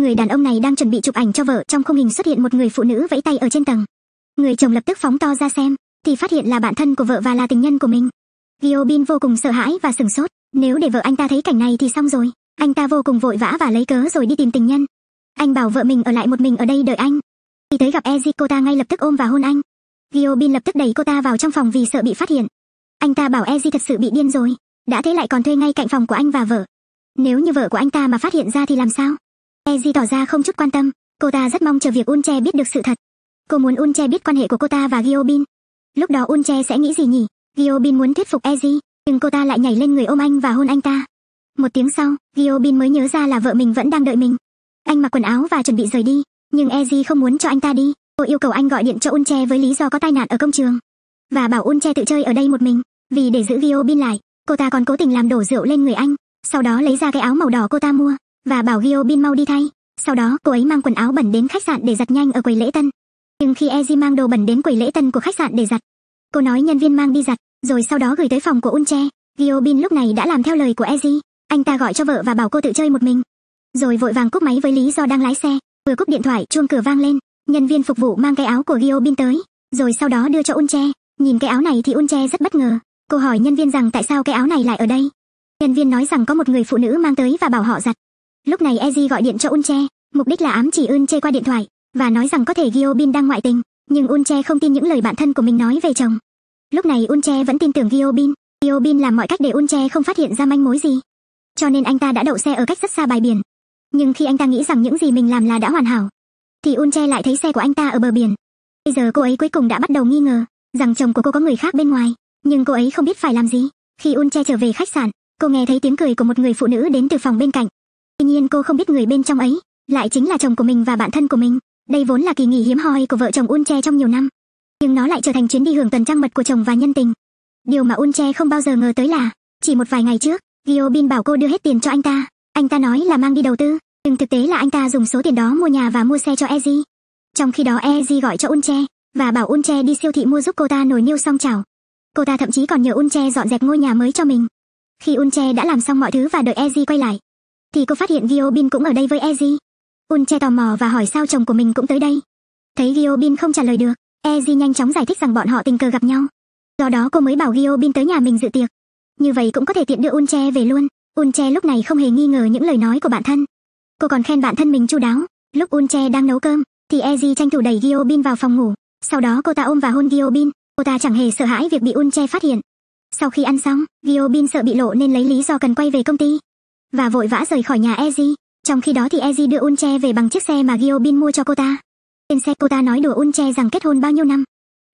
người đàn ông này đang chuẩn bị chụp ảnh cho vợ trong không hình xuất hiện một người phụ nữ vẫy tay ở trên tầng người chồng lập tức phóng to ra xem thì phát hiện là bạn thân của vợ và là tình nhân của mình Giobin vô cùng sợ hãi và sửng sốt nếu để vợ anh ta thấy cảnh này thì xong rồi anh ta vô cùng vội vã và lấy cớ rồi đi tìm tình nhân anh bảo vợ mình ở lại một mình ở đây đợi anh khi tới gặp Eji cô ta ngay lập tức ôm và hôn anh Giobin lập tức đẩy cô ta vào trong phòng vì sợ bị phát hiện anh ta bảo Eji thật sự bị điên rồi đã thế lại còn thuê ngay cạnh phòng của anh và vợ nếu như vợ của anh ta mà phát hiện ra thì làm sao Eji tỏ ra không chút quan tâm, cô ta rất mong chờ việc Unche biết được sự thật. Cô muốn Unche biết quan hệ của cô ta và Gyobin. Lúc đó Unche sẽ nghĩ gì nhỉ? Gyobin muốn thuyết phục Eji, nhưng cô ta lại nhảy lên người ôm anh và hôn anh ta. Một tiếng sau, Gyobin mới nhớ ra là vợ mình vẫn đang đợi mình. Anh mặc quần áo và chuẩn bị rời đi, nhưng Eji không muốn cho anh ta đi. Cô yêu cầu anh gọi điện cho Unche với lý do có tai nạn ở công trường và bảo Unche tự chơi ở đây một mình. Vì để giữ Gyobin lại, cô ta còn cố tình làm đổ rượu lên người anh, sau đó lấy ra cái áo màu đỏ cô ta mua, và bảo Gio mau đi thay. Sau đó cô ấy mang quần áo bẩn đến khách sạn để giặt nhanh ở quầy lễ tân. Nhưng khi Eji mang đồ bẩn đến quầy lễ tân của khách sạn để giặt, cô nói nhân viên mang đi giặt, rồi sau đó gửi tới phòng của Unche. Gio lúc này đã làm theo lời của Eji, anh ta gọi cho vợ và bảo cô tự chơi một mình. Rồi vội vàng cúp máy với lý do đang lái xe, vừa cúp điện thoại chuông cửa vang lên, nhân viên phục vụ mang cái áo của Gio tới, rồi sau đó đưa cho Unche. Nhìn cái áo này thì Unche rất bất ngờ, cô hỏi nhân viên rằng tại sao cái áo này lại ở đây. Nhân viên nói rằng có một người phụ nữ mang tới và bảo họ giặt, Lúc này Eji gọi điện cho Unche, mục đích là ám chỉ Unche qua điện thoại và nói rằng có thể Giobin đang ngoại tình, nhưng Unche không tin những lời bạn thân của mình nói về chồng. Lúc này Unche vẫn tin tưởng Giobin, Giobin làm mọi cách để Unche không phát hiện ra manh mối gì. Cho nên anh ta đã đậu xe ở cách rất xa bãi biển. Nhưng khi anh ta nghĩ rằng những gì mình làm là đã hoàn hảo, thì Unche lại thấy xe của anh ta ở bờ biển. Bây giờ cô ấy cuối cùng đã bắt đầu nghi ngờ rằng chồng của cô có người khác bên ngoài, nhưng cô ấy không biết phải làm gì. Khi Unche trở về khách sạn, cô nghe thấy tiếng cười của một người phụ nữ đến từ phòng bên cạnh. Tuy nhiên cô không biết người bên trong ấy, lại chính là chồng của mình và bạn thân của mình. Đây vốn là kỳ nghỉ hiếm hoi của vợ chồng Unche trong nhiều năm, nhưng nó lại trở thành chuyến đi hưởng tuần trăng mật của chồng và nhân tình. Điều mà Unche không bao giờ ngờ tới là, chỉ một vài ngày trước, Giobin bảo cô đưa hết tiền cho anh ta, anh ta nói là mang đi đầu tư, nhưng thực tế là anh ta dùng số tiền đó mua nhà và mua xe cho Eji. Trong khi đó Eji gọi cho Unche và bảo Unche đi siêu thị mua giúp cô ta nồi niêu xong chảo. Cô ta thậm chí còn nhờ Unche dọn dẹp ngôi nhà mới cho mình. Khi Unche đã làm xong mọi thứ và đợi Eji quay lại, thì cô phát hiện Giobin cũng ở đây với Eji. Unche tò mò và hỏi sao chồng của mình cũng tới đây. Thấy Giobin không trả lời được, Eji nhanh chóng giải thích rằng bọn họ tình cờ gặp nhau. Do đó cô mới bảo Giobin tới nhà mình dự tiệc. Như vậy cũng có thể tiện đưa Unche về luôn. Unche lúc này không hề nghi ngờ những lời nói của bạn thân. Cô còn khen bạn thân mình chu đáo. Lúc Unche đang nấu cơm, thì Eji tranh thủ đẩy Giobin vào phòng ngủ. Sau đó cô ta ôm và hôn Giobin. Cô ta chẳng hề sợ hãi việc bị Unche phát hiện. Sau khi ăn xong, Giobin sợ bị lộ nên lấy lý do cần quay về công ty và vội vã rời khỏi nhà Eji. Trong khi đó thì Eji đưa Unche về bằng chiếc xe mà Gyobin mua cho cô ta. Trên xe cô ta nói đùa Unche rằng kết hôn bao nhiêu năm,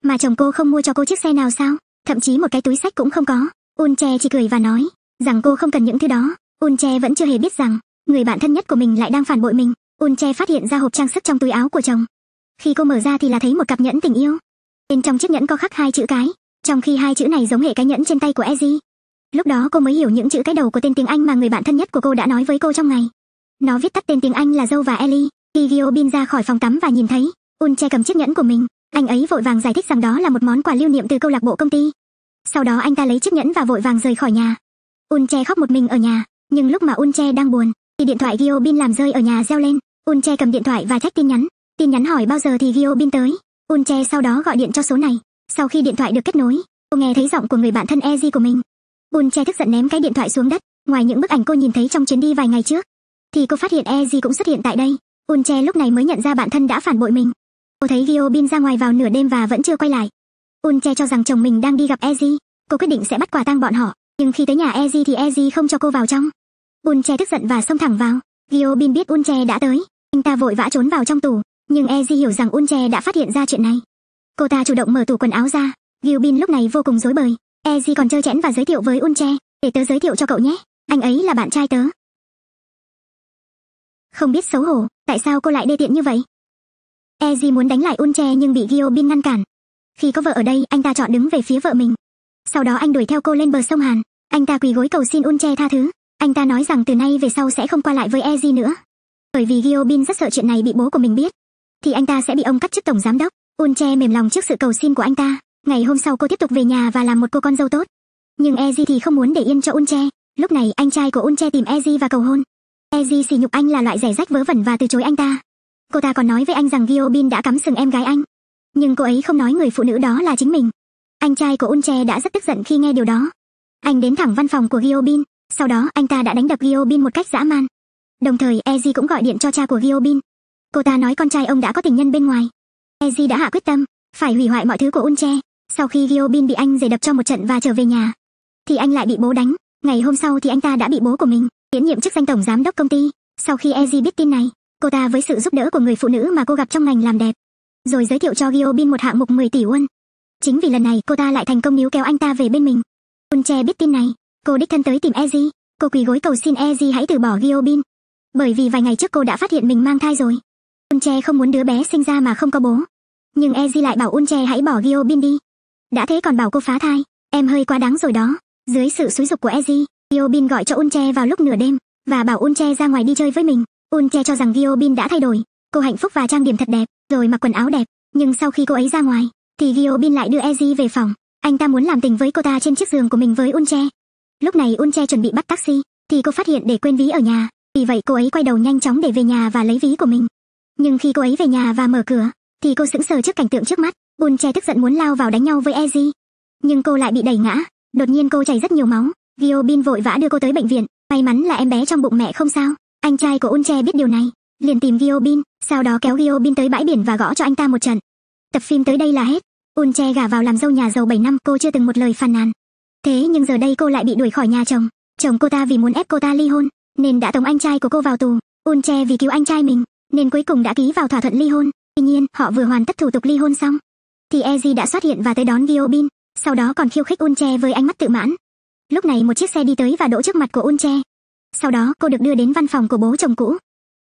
mà chồng cô không mua cho cô chiếc xe nào sao, thậm chí một cái túi sách cũng không có. Unche chỉ cười và nói rằng cô không cần những thứ đó. Unche vẫn chưa hề biết rằng người bạn thân nhất của mình lại đang phản bội mình. Unche phát hiện ra hộp trang sức trong túi áo của chồng. Khi cô mở ra thì là thấy một cặp nhẫn tình yêu. Bên trong chiếc nhẫn có khắc hai chữ cái, trong khi hai chữ này giống hệ cái nhẫn trên tay của Eji. Lúc đó cô mới hiểu những chữ cái đầu của tên tiếng Anh mà người bạn thân nhất của cô đã nói với cô trong ngày. Nó viết tắt tên tiếng Anh là Joe và Ellie. Khi Giobin ra khỏi phòng tắm và nhìn thấy, Unche cầm chiếc nhẫn của mình, anh ấy vội vàng giải thích rằng đó là một món quà lưu niệm từ câu lạc bộ công ty. Sau đó anh ta lấy chiếc nhẫn và vội vàng rời khỏi nhà. Unche khóc một mình ở nhà, nhưng lúc mà Unche đang buồn, thì điện thoại Giobin làm rơi ở nhà reo lên. Unche cầm điện thoại và check tin nhắn. Tin nhắn hỏi bao giờ thì Giobin tới. Unche sau đó gọi điện cho số này. Sau khi điện thoại được kết nối, cô nghe thấy giọng của người bạn thân Eji của mình bun che tức giận ném cái điện thoại xuống đất ngoài những bức ảnh cô nhìn thấy trong chuyến đi vài ngày trước thì cô phát hiện Eji cũng xuất hiện tại đây bun che lúc này mới nhận ra bản thân đã phản bội mình cô thấy Gio Bin ra ngoài vào nửa đêm và vẫn chưa quay lại bun che cho rằng chồng mình đang đi gặp Eji cô quyết định sẽ bắt quả tang bọn họ nhưng khi tới nhà Eji thì Eji không cho cô vào trong bun che tức giận và xông thẳng vào Gio Bin biết bun che đã tới anh ta vội vã trốn vào trong tủ nhưng Eji hiểu rằng Che đã phát hiện ra chuyện này. Cô ta chủ động mở tủ quần áo ra, Gio Bin lúc này vô cùng rối bời, Eji còn chơi chẽn và giới thiệu với Unche, để tớ giới thiệu cho cậu nhé, anh ấy là bạn trai tớ. Không biết xấu hổ, tại sao cô lại đê tiện như vậy? Eji muốn đánh lại Unche nhưng bị Giobin ngăn cản. Khi có vợ ở đây, anh ta chọn đứng về phía vợ mình. Sau đó anh đuổi theo cô lên bờ sông Hàn, anh ta quỳ gối cầu xin Unche tha thứ. Anh ta nói rằng từ nay về sau sẽ không qua lại với Eji nữa. Bởi vì Giobin rất sợ chuyện này bị bố của mình biết, thì anh ta sẽ bị ông cắt chức tổng giám đốc. Unche mềm lòng trước sự cầu xin của anh ta. Ngày hôm sau cô tiếp tục về nhà và làm một cô con dâu tốt. Nhưng Eji thì không muốn để yên cho Unche. Lúc này anh trai của Unche tìm Eji và cầu hôn. Eji sỉ nhục anh là loại rẻ rách vớ vẩn và từ chối anh ta. Cô ta còn nói với anh rằng Gyobin đã cắm sừng em gái anh. Nhưng cô ấy không nói người phụ nữ đó là chính mình. Anh trai của Unche đã rất tức giận khi nghe điều đó. Anh đến thẳng văn phòng của Gyobin, sau đó anh ta đã đánh đập Gyobin một cách dã man. Đồng thời Eji cũng gọi điện cho cha của Gyobin. Cô ta nói con trai ông đã có tình nhân bên ngoài. Eji đã hạ quyết tâm, phải hủy hoại mọi thứ của Unche, sau khi Giobin bị anh dày đập cho một trận và trở về nhà, thì anh lại bị bố đánh. Ngày hôm sau thì anh ta đã bị bố của mình tiến nhiệm chức danh tổng giám đốc công ty. Sau khi Eji biết tin này, cô ta với sự giúp đỡ của người phụ nữ mà cô gặp trong ngành làm đẹp, rồi giới thiệu cho Giobin một hạng mục 10 tỷ won. Chính vì lần này cô ta lại thành công níu kéo anh ta về bên mình. Unche biết tin này, cô đích thân tới tìm Eji, cô quỳ gối cầu xin Eji hãy từ bỏ Giobin, bởi vì vài ngày trước cô đã phát hiện mình mang thai rồi. Unche không muốn đứa bé sinh ra mà không có bố, nhưng Eji lại bảo Unche hãy bỏ Giobin đi, đã thế còn bảo cô phá thai em hơi quá đáng rồi đó dưới sự xúi dục của eji giobin gọi cho unche vào lúc nửa đêm và bảo unche ra ngoài đi chơi với mình unche cho rằng giobin đã thay đổi cô hạnh phúc và trang điểm thật đẹp rồi mặc quần áo đẹp nhưng sau khi cô ấy ra ngoài thì giobin lại đưa eji về phòng anh ta muốn làm tình với cô ta trên chiếc giường của mình với unche lúc này unche chuẩn bị bắt taxi thì cô phát hiện để quên ví ở nhà vì vậy cô ấy quay đầu nhanh chóng để về nhà và lấy ví của mình nhưng khi cô ấy về nhà và mở cửa thì cô sững sờ trước cảnh tượng trước mắt bun che tức giận muốn lao vào đánh nhau với eji nhưng cô lại bị đẩy ngã đột nhiên cô chảy rất nhiều máu giobin vội vã đưa cô tới bệnh viện may mắn là em bé trong bụng mẹ không sao anh trai của un che biết điều này liền tìm giobin sau đó kéo giobin tới bãi biển và gõ cho anh ta một trận tập phim tới đây là hết un che gả vào làm dâu nhà giàu 7 năm cô chưa từng một lời phàn nàn thế nhưng giờ đây cô lại bị đuổi khỏi nhà chồng chồng cô ta vì muốn ép cô ta ly hôn nên đã tống anh trai của cô vào tù un che vì cứu anh trai mình nên cuối cùng đã ký vào thỏa thuận ly hôn tuy nhiên họ vừa hoàn tất thủ tục ly hôn xong thì Eji đã xuất hiện và tới đón Diobin, sau đó còn khiêu khích Unche với ánh mắt tự mãn. Lúc này một chiếc xe đi tới và đỗ trước mặt của Unche. Sau đó cô được đưa đến văn phòng của bố chồng cũ.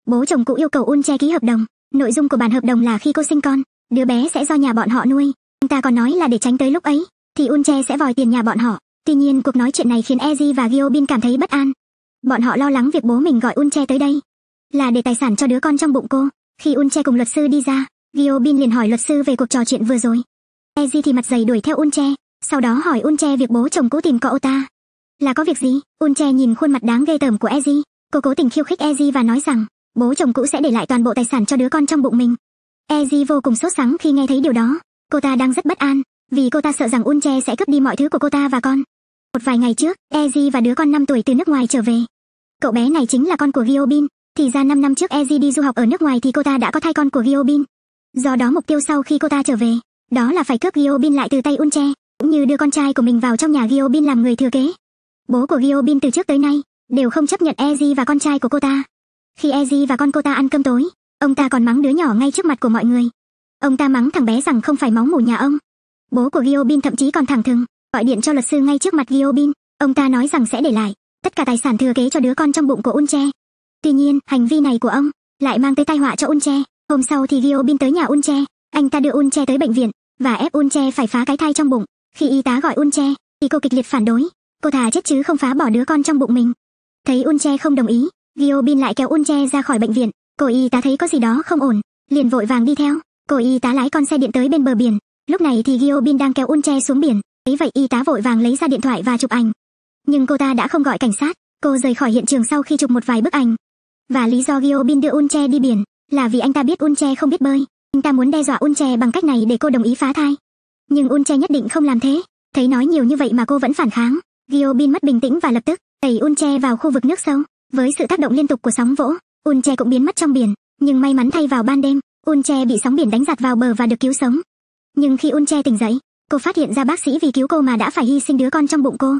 Bố chồng cũ yêu cầu Unche ký hợp đồng, nội dung của bản hợp đồng là khi cô sinh con, đứa bé sẽ do nhà bọn họ nuôi. Anh ta còn nói là để tránh tới lúc ấy, thì Unche sẽ vòi tiền nhà bọn họ. Tuy nhiên cuộc nói chuyện này khiến Eji và Giobin cảm thấy bất an. Bọn họ lo lắng việc bố mình gọi Unche tới đây là để tài sản cho đứa con trong bụng cô. Khi Unche cùng luật sư đi ra, Giobin liền hỏi luật sư về cuộc trò chuyện vừa rồi. Eji thì mặt dày đuổi theo Unche, sau đó hỏi Unche việc bố chồng cũ tìm cậu ta. Là có việc gì? Unche nhìn khuôn mặt đáng ghê tởm của Eji, cô cố tình khiêu khích Eji và nói rằng bố chồng cũ sẽ để lại toàn bộ tài sản cho đứa con trong bụng mình. Eji vô cùng sốt sắng khi nghe thấy điều đó, cô ta đang rất bất an, vì cô ta sợ rằng Unche sẽ cướp đi mọi thứ của cô ta và con. Một vài ngày trước, Eji và đứa con 5 tuổi từ nước ngoài trở về. Cậu bé này chính là con của Giobin, thì ra 5 năm trước Eji đi du học ở nước ngoài thì cô ta đã có thai con của Giobin. Do đó mục tiêu sau khi cô ta trở về, đó là phải cướp Giobin lại từ tay Unche, cũng như đưa con trai của mình vào trong nhà Giobin làm người thừa kế. Bố của Giobin từ trước tới nay đều không chấp nhận Eji và con trai của cô ta. Khi Eji và con cô ta ăn cơm tối, ông ta còn mắng đứa nhỏ ngay trước mặt của mọi người. Ông ta mắng thằng bé rằng không phải máu mủ nhà ông. Bố của Giobin thậm chí còn thẳng thừng gọi điện cho luật sư ngay trước mặt Giobin, ông ta nói rằng sẽ để lại tất cả tài sản thừa kế cho đứa con trong bụng của Unche. Tuy nhiên, hành vi này của ông lại mang tới tai họa cho Unche, Hôm sau thì Gio Bin tới nhà Unche, anh ta đưa Unche tới bệnh viện và ép Unche phải phá cái thai trong bụng. Khi y tá gọi Unche, thì cô kịch liệt phản đối, cô thà chết chứ không phá bỏ đứa con trong bụng mình. Thấy Unche không đồng ý, Gio Bin lại kéo Unche ra khỏi bệnh viện. Cô y tá thấy có gì đó không ổn, liền vội vàng đi theo. Cô y tá lái con xe điện tới bên bờ biển. Lúc này thì Gio Bin đang kéo Unche xuống biển, thấy vậy y tá vội vàng lấy ra điện thoại và chụp ảnh. Nhưng cô ta đã không gọi cảnh sát, cô rời khỏi hiện trường sau khi chụp một vài bức ảnh. Và lý do Gio Bin đưa Unche đi biển là vì anh ta biết Unche không biết bơi, anh ta muốn đe dọa Unche bằng cách này để cô đồng ý phá thai. Nhưng Unche nhất định không làm thế, thấy nói nhiều như vậy mà cô vẫn phản kháng, Gyobin mất bình tĩnh và lập tức đẩy Unche vào khu vực nước sâu, với sự tác động liên tục của sóng vỗ, Unche cũng biến mất trong biển, nhưng may mắn thay vào ban đêm, Unche bị sóng biển đánh giạt vào bờ và được cứu sống. Nhưng khi Unche tỉnh dậy, cô phát hiện ra bác sĩ vì cứu cô mà đã phải hy sinh đứa con trong bụng cô.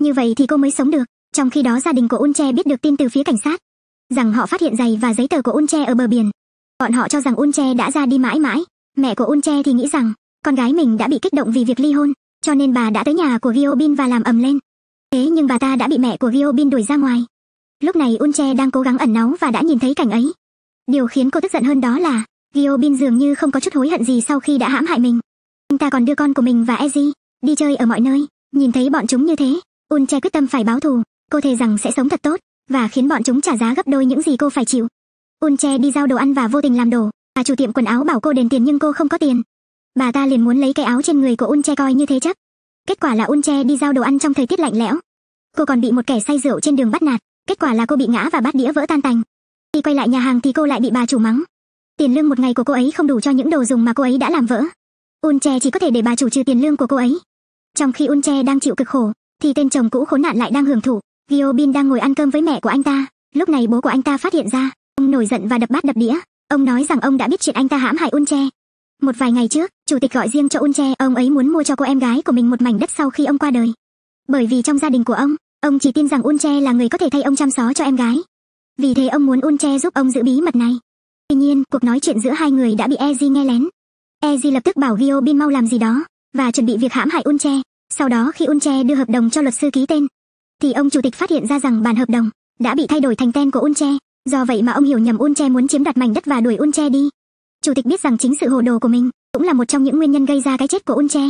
Như vậy thì cô mới sống được, trong khi đó gia đình của Unche biết được tin từ phía cảnh sát, rằng họ phát hiện giày và giấy tờ của Unche ở bờ biển. Bọn họ cho rằng Unche đã ra đi mãi mãi. Mẹ của Unche thì nghĩ rằng con gái mình đã bị kích động vì việc ly hôn, cho nên bà đã tới nhà của Giobin và làm ầm lên. Thế nhưng bà ta đã bị mẹ của Giobin đuổi ra ngoài. Lúc này Unche đang cố gắng ẩn náu và đã nhìn thấy cảnh ấy. Điều khiến cô tức giận hơn đó là Giobin dường như không có chút hối hận gì sau khi đã hãm hại mình. Anh ta còn đưa con của mình và Ezi đi chơi ở mọi nơi, nhìn thấy bọn chúng như thế, Unche quyết tâm phải báo thù, cô thề rằng sẽ sống thật tốt và khiến bọn chúng trả giá gấp đôi những gì cô phải chịu. Unche đi giao đồ ăn và vô tình làm đổ, bà chủ tiệm quần áo bảo cô đền tiền nhưng cô không có tiền. Bà ta liền muốn lấy cái áo trên người của Unche coi như thế chấp. Kết quả là Unche đi giao đồ ăn trong thời tiết lạnh lẽo. Cô còn bị một kẻ say rượu trên đường bắt nạt, kết quả là cô bị ngã và bát đĩa vỡ tan tành. Khi quay lại nhà hàng thì cô lại bị bà chủ mắng. Tiền lương một ngày của cô ấy không đủ cho những đồ dùng mà cô ấy đã làm vỡ. Unche chỉ có thể để bà chủ trừ tiền lương của cô ấy. Trong khi Unche đang chịu cực khổ, thì tên chồng cũ khốn nạn lại đang hưởng thụ. Giobin đang ngồi ăn cơm với mẹ của anh ta. Lúc này bố của anh ta phát hiện ra, ông nổi giận và đập bát đập đĩa. Ông nói rằng ông đã biết chuyện anh ta hãm hại Unche. Một vài ngày trước, chủ tịch gọi riêng cho Unche, ông ấy muốn mua cho cô em gái của mình một mảnh đất sau khi ông qua đời. Bởi vì trong gia đình của ông, ông chỉ tin rằng Unche là người có thể thay ông chăm sóc cho em gái. Vì thế ông muốn Unche giúp ông giữ bí mật này. Tuy nhiên, cuộc nói chuyện giữa hai người đã bị Eji nghe lén. Eji lập tức bảo Giobin mau làm gì đó và chuẩn bị việc hãm hại Unche. Sau đó khi Unche đưa hợp đồng cho luật sư ký tên, thì ông chủ tịch phát hiện ra rằng bản hợp đồng đã bị thay đổi thành tên của Unche, do vậy mà ông hiểu nhầm Unche muốn chiếm đoạt mảnh đất và đuổi Unche đi. Chủ tịch biết rằng chính sự hồ đồ của mình cũng là một trong những nguyên nhân gây ra cái chết của Unche.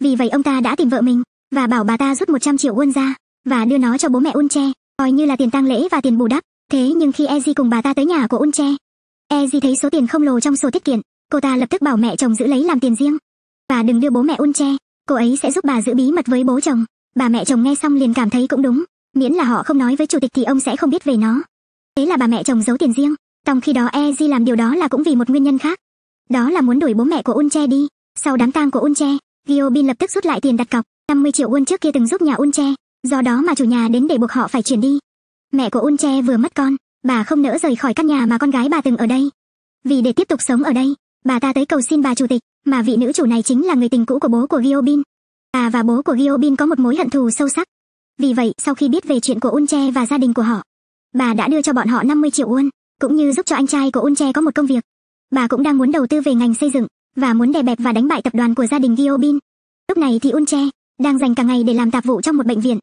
Vì vậy ông ta đã tìm vợ mình và bảo bà ta rút 100 triệu won ra và đưa nó cho bố mẹ Unche, coi như là tiền tang lễ và tiền bù đắp. Thế nhưng khi Eji cùng bà ta tới nhà của Unche, Eji thấy số tiền không lồ trong sổ tiết kiệm, cô ta lập tức bảo mẹ chồng giữ lấy làm tiền riêng và đừng đưa bố mẹ Unche, cô ấy sẽ giúp bà giữ bí mật với bố chồng. Bà mẹ chồng nghe xong liền cảm thấy cũng đúng, miễn là họ không nói với chủ tịch thì ông sẽ không biết về nó. Thế là bà mẹ chồng giấu tiền riêng, trong khi đó Eji làm điều đó là cũng vì một nguyên nhân khác. Đó là muốn đuổi bố mẹ của Unche đi. Sau đám tang của Unche, Giobin lập tức rút lại tiền đặt cọc, 50 triệu won trước kia từng giúp nhà Unche, do đó mà chủ nhà đến để buộc họ phải chuyển đi. Mẹ của Unche vừa mất con, bà không nỡ rời khỏi căn nhà mà con gái bà từng ở đây. Vì để tiếp tục sống ở đây, bà ta tới cầu xin bà chủ tịch, mà vị nữ chủ này chính là người tình cũ của bố của Giobin, bà và bố của Giobin có một mối hận thù sâu sắc. Vì vậy, sau khi biết về chuyện của Unche và gia đình của họ, bà đã đưa cho bọn họ 50 triệu won, cũng như giúp cho anh trai của Unche có một công việc. Bà cũng đang muốn đầu tư về ngành xây dựng và muốn đè bẹp và đánh bại tập đoàn của gia đình Giobin. Lúc này thì Unche đang dành cả ngày để làm tạp vụ trong một bệnh viện.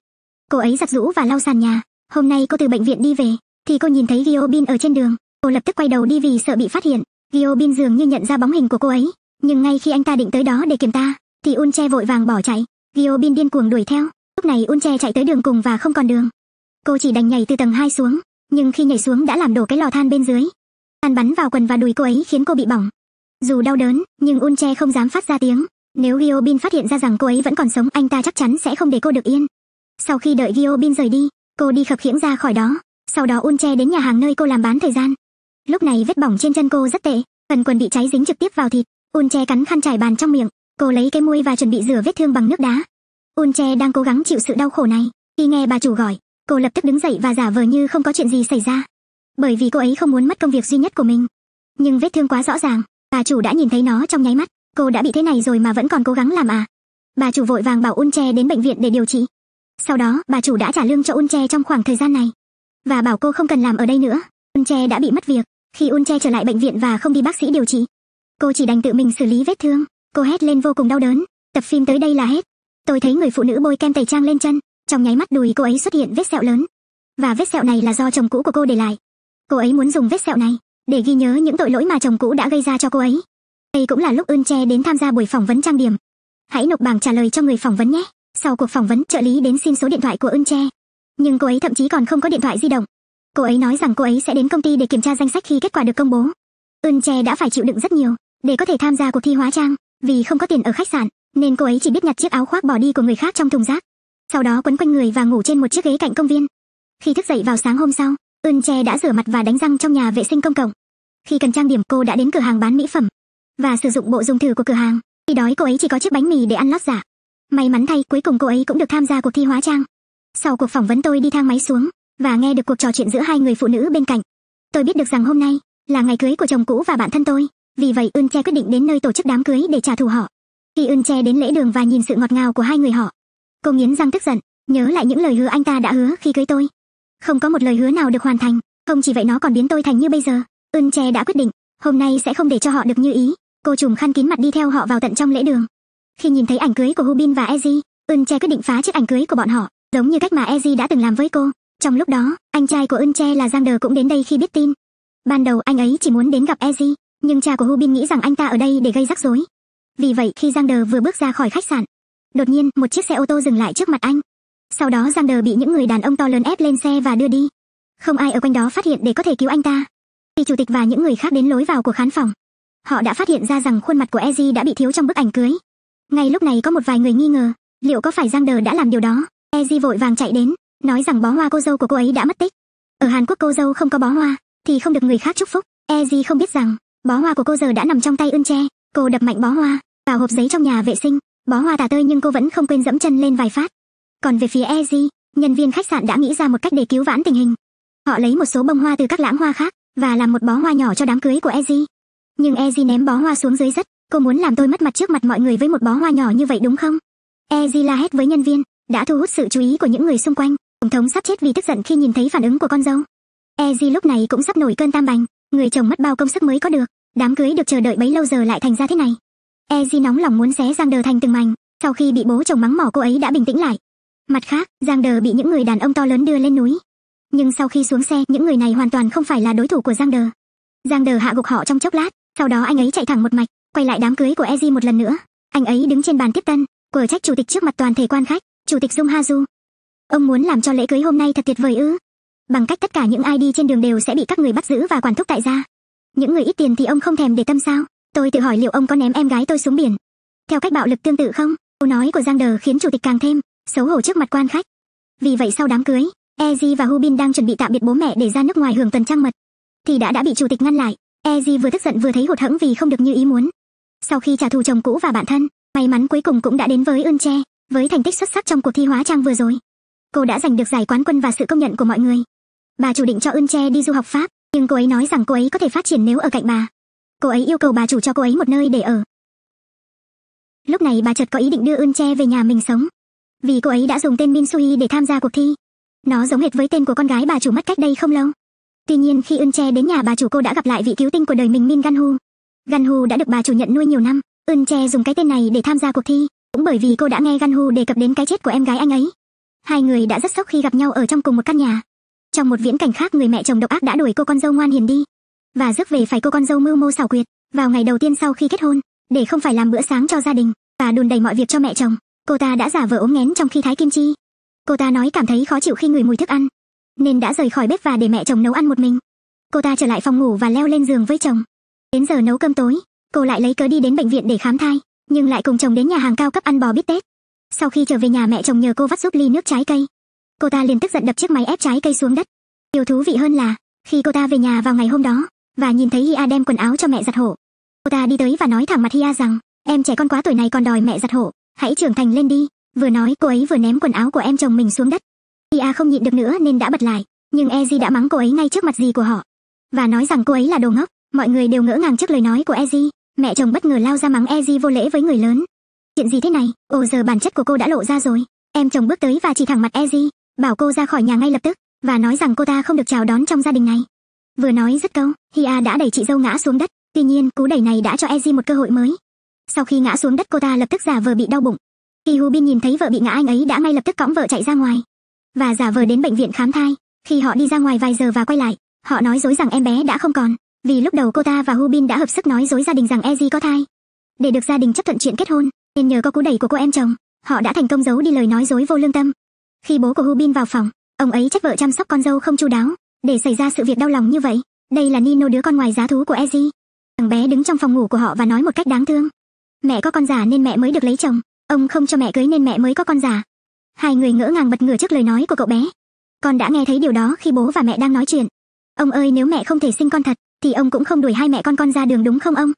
Cô ấy giặt rũ và lau sàn nhà. Hôm nay cô từ bệnh viện đi về, thì cô nhìn thấy Giobin ở trên đường. Cô lập tức quay đầu đi vì sợ bị phát hiện. Giobin dường như nhận ra bóng hình của cô ấy, nhưng ngay khi anh ta định tới đó để kiểm tra, thì Unche vội vàng bỏ chạy, Giobin điên cuồng đuổi theo. Lúc này Unche chạy tới đường cùng và không còn đường. Cô chỉ đành nhảy từ tầng 2 xuống, nhưng khi nhảy xuống đã làm đổ cái lò than bên dưới. Than bắn vào quần và đùi cô ấy khiến cô bị bỏng. Dù đau đớn, nhưng Unche không dám phát ra tiếng. Nếu Giobin phát hiện ra rằng cô ấy vẫn còn sống, anh ta chắc chắn sẽ không để cô được yên. Sau khi đợi Giobin rời đi, cô đi khập khiễng ra khỏi đó. Sau đó Unche đến nhà hàng nơi cô làm bán thời gian. Lúc này vết bỏng trên chân cô rất tệ, phần quần bị cháy dính trực tiếp vào thịt. Unche cắn khăn trải bàn trong miệng, cô lấy cái muôi và chuẩn bị rửa vết thương bằng nước đá. Unche đang cố gắng chịu sự đau khổ này, khi nghe bà chủ gọi, cô lập tức đứng dậy và giả vờ như không có chuyện gì xảy ra, bởi vì cô ấy không muốn mất công việc duy nhất của mình. Nhưng vết thương quá rõ ràng, bà chủ đã nhìn thấy nó trong nháy mắt, cô đã bị thế này rồi mà vẫn còn cố gắng làm à? Bà chủ vội vàng bảo Unche đến bệnh viện để điều trị. Sau đó, bà chủ đã trả lương cho Unche trong khoảng thời gian này và bảo cô không cần làm ở đây nữa. Unche đã bị mất việc, khi Unche trở lại bệnh viện và không đi bác sĩ điều trị, cô chỉ đành tự mình xử lý vết thương cô hét lên vô cùng đau đớn. Tập phim tới đây là hết. Tôi thấy người phụ nữ bôi kem tẩy trang lên chân, trong nháy mắt đùi cô ấy xuất hiện vết sẹo lớn. Và vết sẹo này là do chồng cũ của cô để lại. Cô ấy muốn dùng vết sẹo này để ghi nhớ những tội lỗi mà chồng cũ đã gây ra cho cô ấy. Đây cũng là lúc Ưn Che đến tham gia buổi phỏng vấn trang điểm. Hãy nộp bảng trả lời cho người phỏng vấn nhé. Sau cuộc phỏng vấn, trợ lý đến xin số điện thoại của Ưn Che. Nhưng cô ấy thậm chí còn không có điện thoại di động. Cô ấy nói rằng cô ấy sẽ đến công ty để kiểm tra danh sách khi kết quả được công bố. Ưn Che đã phải chịu đựng rất nhiều để có thể tham gia cuộc thi hóa trang. Vì không có tiền ở khách sạn, nên cô ấy chỉ biết nhặt chiếc áo khoác bỏ đi của người khác trong thùng rác. Sau đó quấn quanh người và ngủ trên một chiếc ghế cạnh công viên. Khi thức dậy vào sáng hôm sau, Ưn Che đã rửa mặt và đánh răng trong nhà vệ sinh công cộng. Khi cần trang điểm cô đã đến cửa hàng bán mỹ phẩm và sử dụng bộ dùng thử của cửa hàng. Khi đói cô ấy chỉ có chiếc bánh mì để ăn lót dạ. May mắn thay cuối cùng cô ấy cũng được tham gia cuộc thi hóa trang. Sau cuộc phỏng vấn tôi đi thang máy xuống và nghe được cuộc trò chuyện giữa hai người phụ nữ bên cạnh. Tôi biết được rằng hôm nay là ngày cưới của chồng cũ và bạn thân tôi vì vậy ưn che quyết định đến nơi tổ chức đám cưới để trả thù họ khi ưn che đến lễ đường và nhìn sự ngọt ngào của hai người họ cô nghiến răng tức giận nhớ lại những lời hứa anh ta đã hứa khi cưới tôi không có một lời hứa nào được hoàn thành không chỉ vậy nó còn biến tôi thành như bây giờ ưn che đã quyết định hôm nay sẽ không để cho họ được như ý cô trùm khăn kín mặt đi theo họ vào tận trong lễ đường khi nhìn thấy ảnh cưới của hubin và ezzy ưn che quyết định phá chiếc ảnh cưới của bọn họ giống như cách mà ezzy đã từng làm với cô trong lúc đó anh trai của ưn che là giang đờ cũng đến đây khi biết tin ban đầu anh ấy chỉ muốn đến gặp ezzy nhưng cha của Hubin nghĩ rằng anh ta ở đây để gây rắc rối. Vì vậy khi Giang Đờ vừa bước ra khỏi khách sạn, đột nhiên một chiếc xe ô tô dừng lại trước mặt anh. Sau đó Giang Đờ bị những người đàn ông to lớn ép lên xe và đưa đi. Không ai ở quanh đó phát hiện để có thể cứu anh ta. Khi chủ tịch và những người khác đến lối vào của khán phòng, họ đã phát hiện ra rằng khuôn mặt của Eji đã bị thiếu trong bức ảnh cưới. Ngay lúc này có một vài người nghi ngờ, liệu có phải Giang Đờ đã làm điều đó? Eji vội vàng chạy đến, nói rằng bó hoa cô dâu của cô ấy đã mất tích. Ở Hàn Quốc cô dâu không có bó hoa, thì không được người khác chúc phúc. Eji không biết rằng, bó hoa của cô giờ đã nằm trong tay ưn tre cô đập mạnh bó hoa vào hộp giấy trong nhà vệ sinh bó hoa tả tơi nhưng cô vẫn không quên dẫm chân lên vài phát còn về phía eji nhân viên khách sạn đã nghĩ ra một cách để cứu vãn tình hình họ lấy một số bông hoa từ các lãng hoa khác và làm một bó hoa nhỏ cho đám cưới của eji nhưng eji ném bó hoa xuống dưới rất cô muốn làm tôi mất mặt trước mặt mọi người với một bó hoa nhỏ như vậy đúng không eji la hét với nhân viên đã thu hút sự chú ý của những người xung quanh tổng thống sắp chết vì tức giận khi nhìn thấy phản ứng của con dâu eji lúc này cũng sắp nổi cơn tam bành người chồng mất bao công sức mới có được đám cưới được chờ đợi bấy lâu giờ lại thành ra thế này. Eji nóng lòng muốn xé Giang Đờ thành từng mảnh, sau khi bị bố chồng mắng mỏ cô ấy đã bình tĩnh lại. Mặt khác, Giang Đờ bị những người đàn ông to lớn đưa lên núi. Nhưng sau khi xuống xe, những người này hoàn toàn không phải là đối thủ của Giang Đờ. Giang Đờ hạ gục họ trong chốc lát, sau đó anh ấy chạy thẳng một mạch, quay lại đám cưới của Eji một lần nữa. Anh ấy đứng trên bàn tiếp tân, quở trách chủ tịch trước mặt toàn thể quan khách, chủ tịch Dung Haju. Ông muốn làm cho lễ cưới hôm nay thật tuyệt vời ư? Bằng cách tất cả những ai đi trên đường đều sẽ bị các người bắt giữ và quản thúc tại gia, những người ít tiền thì ông không thèm để tâm sao tôi tự hỏi liệu ông có ném em gái tôi xuống biển theo cách bạo lực tương tự không câu nói của giang đờ khiến chủ tịch càng thêm xấu hổ trước mặt quan khách vì vậy sau đám cưới eji và hubin đang chuẩn bị tạm biệt bố mẹ để ra nước ngoài hưởng tuần trăng mật thì đã đã bị chủ tịch ngăn lại eji vừa tức giận vừa thấy hụt hẫng vì không được như ý muốn sau khi trả thù chồng cũ và bạn thân may mắn cuối cùng cũng đã đến với ưn tre với thành tích xuất sắc trong cuộc thi hóa trang vừa rồi cô đã giành được giải quán quân và sự công nhận của mọi người bà chủ định cho ưn tre đi du học pháp nhưng cô ấy nói rằng cô ấy có thể phát triển nếu ở cạnh bà. Cô ấy yêu cầu bà chủ cho cô ấy một nơi để ở. Lúc này bà chợt có ý định đưa Ưn Che về nhà mình sống. Vì cô ấy đã dùng tên Min Sui để tham gia cuộc thi. Nó giống hệt với tên của con gái bà chủ mất cách đây không lâu. Tuy nhiên khi Ưn Che đến nhà bà chủ cô đã gặp lại vị cứu tinh của đời mình Min Gan Hu. Gan Hu đã được bà chủ nhận nuôi nhiều năm. Ưn Che dùng cái tên này để tham gia cuộc thi, cũng bởi vì cô đã nghe Gan Hu đề cập đến cái chết của em gái anh ấy. Hai người đã rất sốc khi gặp nhau ở trong cùng một căn nhà. Trong một viễn cảnh khác người mẹ chồng độc ác đã đuổi cô con dâu ngoan hiền đi và rước về phải cô con dâu mưu mô xảo quyệt vào ngày đầu tiên sau khi kết hôn để không phải làm bữa sáng cho gia đình và đùn đầy mọi việc cho mẹ chồng cô ta đã giả vờ ốm nghén trong khi thái kim chi cô ta nói cảm thấy khó chịu khi ngửi mùi thức ăn nên đã rời khỏi bếp và để mẹ chồng nấu ăn một mình cô ta trở lại phòng ngủ và leo lên giường với chồng đến giờ nấu cơm tối cô lại lấy cớ đi đến bệnh viện để khám thai nhưng lại cùng chồng đến nhà hàng cao cấp ăn bò bít tết sau khi trở về nhà mẹ chồng nhờ cô vắt giúp ly nước trái cây cô ta liền tức giận đập chiếc máy ép trái cây xuống đất. Điều thú vị hơn là, khi cô ta về nhà vào ngày hôm đó, và nhìn thấy Hia đem quần áo cho mẹ giặt hộ, Cô ta đi tới và nói thẳng mặt Hia rằng, em trẻ con quá tuổi này còn đòi mẹ giặt hộ, hãy trưởng thành lên đi. Vừa nói cô ấy vừa ném quần áo của em chồng mình xuống đất. Hia không nhịn được nữa nên đã bật lại, nhưng Eji đã mắng cô ấy ngay trước mặt gì của họ. Và nói rằng cô ấy là đồ ngốc, mọi người đều ngỡ ngàng trước lời nói của Eji. Mẹ chồng bất ngờ lao ra mắng Eji vô lễ với người lớn. Chuyện gì thế này, ồ giờ bản chất của cô đã lộ ra rồi. Em chồng bước tới và chỉ thẳng mặt Eji, bảo cô ra khỏi nhà ngay lập tức, và nói rằng cô ta không được chào đón trong gia đình này. Vừa nói dứt câu, Hia đã đẩy chị dâu ngã xuống đất, tuy nhiên cú đẩy này đã cho Eji một cơ hội mới. Sau khi ngã xuống đất cô ta lập tức giả vờ bị đau bụng. khi Hubin nhìn thấy vợ bị ngã anh ấy đã ngay lập tức cõng vợ chạy ra ngoài và giả vờ đến bệnh viện khám thai. Khi họ đi ra ngoài vài giờ và quay lại, họ nói dối rằng em bé đã không còn, vì lúc đầu cô ta và Hubin đã hợp sức nói dối gia đình rằng Eji có thai. Để được gia đình chấp thuận chuyện kết hôn, nên nhờ có cú đẩy của cô em chồng, họ đã thành công giấu đi lời nói dối vô lương tâm khi bố của Hubin vào phòng, ông ấy trách vợ chăm sóc con dâu không chu đáo, để xảy ra sự việc đau lòng như vậy. Đây là Nino đứa con ngoài giá thú của Eji. Thằng bé đứng trong phòng ngủ của họ và nói một cách đáng thương. Mẹ có con giả nên mẹ mới được lấy chồng, ông không cho mẹ cưới nên mẹ mới có con giả. Hai người ngỡ ngàng bật ngửa trước lời nói của cậu bé. Con đã nghe thấy điều đó khi bố và mẹ đang nói chuyện. Ông ơi nếu mẹ không thể sinh con thật, thì ông cũng không đuổi hai mẹ con con ra đường đúng không ông?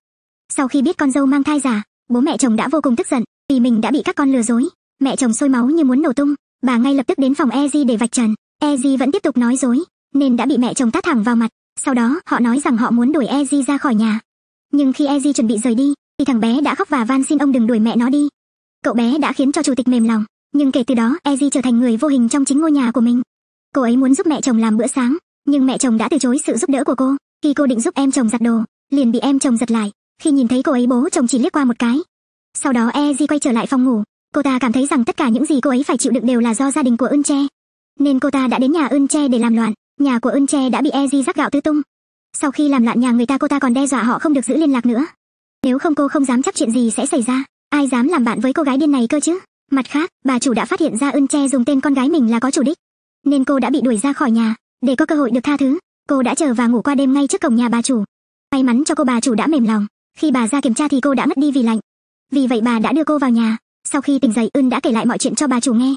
Sau khi biết con dâu mang thai giả, bố mẹ chồng đã vô cùng tức giận, vì mình đã bị các con lừa dối. Mẹ chồng sôi máu như muốn nổ tung, bà ngay lập tức đến phòng Eji để vạch trần. Eji vẫn tiếp tục nói dối, nên đã bị mẹ chồng tát thẳng vào mặt. Sau đó, họ nói rằng họ muốn đuổi Eji ra khỏi nhà. Nhưng khi Eji chuẩn bị rời đi, thì thằng bé đã khóc và van xin ông đừng đuổi mẹ nó đi. Cậu bé đã khiến cho chủ tịch mềm lòng, nhưng kể từ đó Eji trở thành người vô hình trong chính ngôi nhà của mình. Cô ấy muốn giúp mẹ chồng làm bữa sáng, nhưng mẹ chồng đã từ chối sự giúp đỡ của cô. Khi cô định giúp em chồng giặt đồ, liền bị em chồng giật lại. Khi nhìn thấy cô ấy bố chồng chỉ liếc qua một cái. Sau đó Eji quay trở lại phòng ngủ, cô ta cảm thấy rằng tất cả những gì cô ấy phải chịu đựng đều là do gia đình của Ưn Tre. Nên cô ta đã đến nhà Ưn Tre để làm loạn, nhà của Ưn Tre đã bị Eji rắc gạo tứ tung. Sau khi làm loạn nhà người ta cô ta còn đe dọa họ không được giữ liên lạc nữa. Nếu không cô không dám chắc chuyện gì sẽ xảy ra, ai dám làm bạn với cô gái điên này cơ chứ? Mặt khác, bà chủ đã phát hiện ra Ưn Tre dùng tên con gái mình là có chủ đích, nên cô đã bị đuổi ra khỏi nhà, để có cơ hội được tha thứ, cô đã chờ và ngủ qua đêm ngay trước cổng nhà bà chủ. May mắn cho cô bà chủ đã mềm lòng, khi bà ra kiểm tra thì cô đã mất đi vì lạnh. Vì vậy bà đã đưa cô vào nhà, sau khi tỉnh dậy ưn đã kể lại mọi chuyện cho bà chủ nghe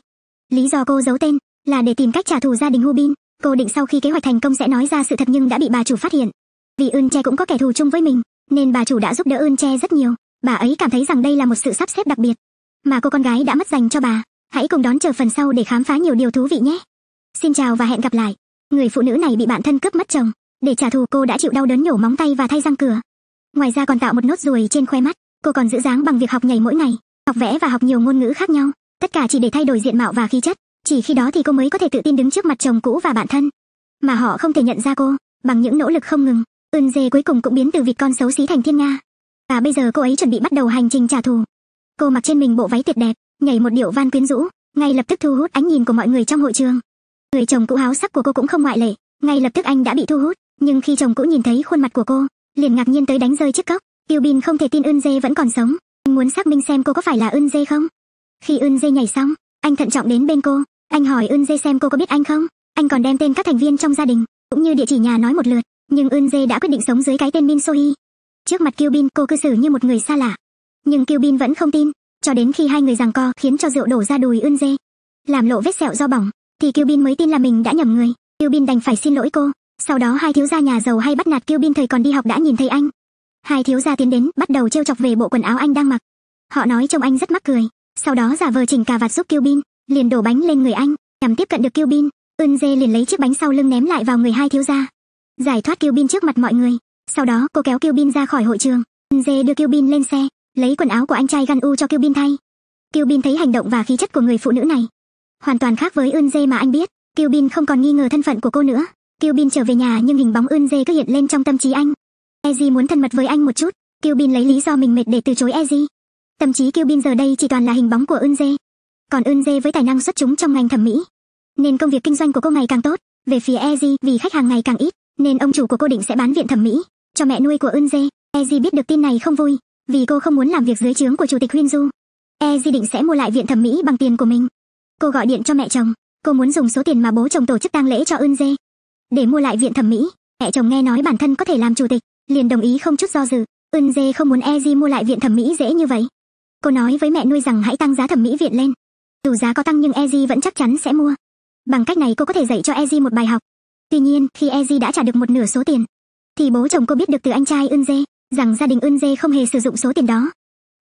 lý do cô giấu tên là để tìm cách trả thù gia đình hubin cô định sau khi kế hoạch thành công sẽ nói ra sự thật nhưng đã bị bà chủ phát hiện vì ưn che cũng có kẻ thù chung với mình nên bà chủ đã giúp đỡ ưn che rất nhiều bà ấy cảm thấy rằng đây là một sự sắp xếp đặc biệt mà cô con gái đã mất dành cho bà hãy cùng đón chờ phần sau để khám phá nhiều điều thú vị nhé xin chào và hẹn gặp lại người phụ nữ này bị bạn thân cướp mất chồng để trả thù cô đã chịu đau đớn nhổ móng tay và thay răng cửa ngoài ra còn tạo một nốt ruồi trên khoe mắt cô còn giữ dáng bằng việc học nhảy mỗi ngày học vẽ và học nhiều ngôn ngữ khác nhau, tất cả chỉ để thay đổi diện mạo và khí chất, chỉ khi đó thì cô mới có thể tự tin đứng trước mặt chồng cũ và bạn thân. Mà họ không thể nhận ra cô, bằng những nỗ lực không ngừng, Ưn dê cuối cùng cũng biến từ vịt con xấu xí thành thiên nga. Và bây giờ cô ấy chuẩn bị bắt đầu hành trình trả thù. Cô mặc trên mình bộ váy tuyệt đẹp, nhảy một điệu van quyến rũ, ngay lập tức thu hút ánh nhìn của mọi người trong hội trường. Người chồng cũ háo sắc của cô cũng không ngoại lệ, ngay lập tức anh đã bị thu hút, nhưng khi chồng cũ nhìn thấy khuôn mặt của cô, liền ngạc nhiên tới đánh rơi chiếc cốc. Tiêu Bin không thể tin Ưn dê vẫn còn sống, muốn xác minh xem cô có phải là Ưn Dê không. Khi Ưn Dê nhảy xong, anh thận trọng đến bên cô, anh hỏi Ưn Dê xem cô có biết anh không, anh còn đem tên các thành viên trong gia đình, cũng như địa chỉ nhà nói một lượt, nhưng Ưn Dê đã quyết định sống dưới cái tên Min Sohi. Trước mặt Bin cô cư xử như một người xa lạ, nhưng Bin vẫn không tin, cho đến khi hai người giằng co khiến cho rượu đổ ra đùi Ưn Dê, làm lộ vết sẹo do bỏng, thì Bin mới tin là mình đã nhầm người. Bin đành phải xin lỗi cô. Sau đó hai thiếu gia nhà giàu hay bắt nạt Bin thời còn đi học đã nhìn thấy anh, hai thiếu gia tiến đến bắt đầu trêu chọc về bộ quần áo anh đang mặc họ nói trông anh rất mắc cười sau đó giả vờ chỉnh cà vạt giúp kiêu bin liền đổ bánh lên người anh nhằm tiếp cận được kiêu bin ưn dê liền lấy chiếc bánh sau lưng ném lại vào người hai thiếu gia giải thoát kiêu bin trước mặt mọi người sau đó cô kéo kiêu bin ra khỏi hội trường ưn dê đưa kiêu bin lên xe lấy quần áo của anh trai gan u cho kiêu bin thay kiêu bin thấy hành động và khí chất của người phụ nữ này hoàn toàn khác với ưn dê mà anh biết kiêu bin không còn nghi ngờ thân phận của cô nữa kiêu bin trở về nhà nhưng hình bóng ưn dê cứ hiện lên trong tâm trí anh Eji muốn thân mật với anh một chút, Kyubin lấy lý do mình mệt để từ chối Eji. Tâm trí Kyubin giờ đây chỉ toàn là hình bóng của Eun Còn Eun với tài năng xuất chúng trong ngành thẩm mỹ, nên công việc kinh doanh của cô ngày càng tốt. Về phía Eji, vì khách hàng ngày càng ít, nên ông chủ của cô định sẽ bán viện thẩm mỹ cho mẹ nuôi của Eun Eji biết được tin này không vui, vì cô không muốn làm việc dưới trướng của chủ tịch Huyên Eji định sẽ mua lại viện thẩm mỹ bằng tiền của mình. Cô gọi điện cho mẹ chồng, cô muốn dùng số tiền mà bố chồng tổ chức tang lễ cho Eun để mua lại viện thẩm mỹ. Mẹ chồng nghe nói bản thân có thể làm chủ tịch, liền đồng ý không chút do dự. Ưn Dê không muốn Eji mua lại viện thẩm mỹ dễ như vậy. Cô nói với mẹ nuôi rằng hãy tăng giá thẩm mỹ viện lên. Dù giá có tăng nhưng Eji vẫn chắc chắn sẽ mua. Bằng cách này cô có thể dạy cho Eji một bài học. Tuy nhiên, khi Eji đã trả được một nửa số tiền, thì bố chồng cô biết được từ anh trai Ưn Dê rằng gia đình Ưn Dê không hề sử dụng số tiền đó.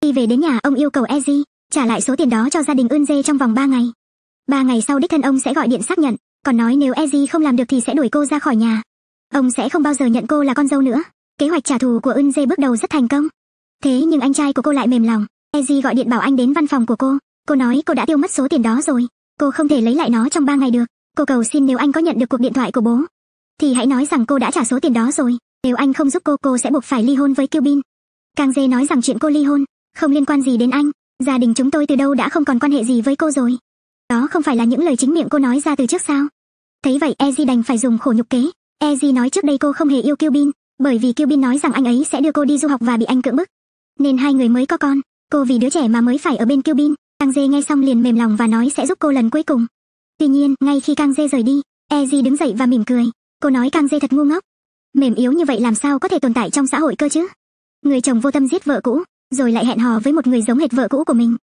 Khi về đến nhà, ông yêu cầu Eji trả lại số tiền đó cho gia đình Ưn Dê trong vòng 3 ngày. 3 ngày sau đích thân ông sẽ gọi điện xác nhận, còn nói nếu Eji không làm được thì sẽ đuổi cô ra khỏi nhà. Ông sẽ không bao giờ nhận cô là con dâu nữa. Kế hoạch trả thù của Eun Jae bước đầu rất thành công. Thế nhưng anh trai của cô lại mềm lòng. Eji gọi điện bảo anh đến văn phòng của cô. Cô nói cô đã tiêu mất số tiền đó rồi. Cô không thể lấy lại nó trong 3 ngày được. Cô cầu xin nếu anh có nhận được cuộc điện thoại của bố, thì hãy nói rằng cô đã trả số tiền đó rồi. Nếu anh không giúp cô, cô sẽ buộc phải ly hôn với Kiêu Bin. Kang Jae nói rằng chuyện cô ly hôn không liên quan gì đến anh. Gia đình chúng tôi từ đâu đã không còn quan hệ gì với cô rồi. Đó không phải là những lời chính miệng cô nói ra từ trước sao? Thấy vậy Eji đành phải dùng khổ nhục kế. Eji nói trước đây cô không hề yêu Kiêu Bin, bởi vì Kiêu Bin nói rằng anh ấy sẽ đưa cô đi du học và bị anh cưỡng bức, nên hai người mới có con. Cô vì đứa trẻ mà mới phải ở bên Kiêu Bin. Kang Dê nghe xong liền mềm lòng và nói sẽ giúp cô lần cuối cùng. Tuy nhiên, ngay khi Kang Dê rời đi, Eji đứng dậy và mỉm cười. Cô nói Kang Dê thật ngu ngốc, mềm yếu như vậy làm sao có thể tồn tại trong xã hội cơ chứ? Người chồng vô tâm giết vợ cũ, rồi lại hẹn hò với một người giống hệt vợ cũ của mình.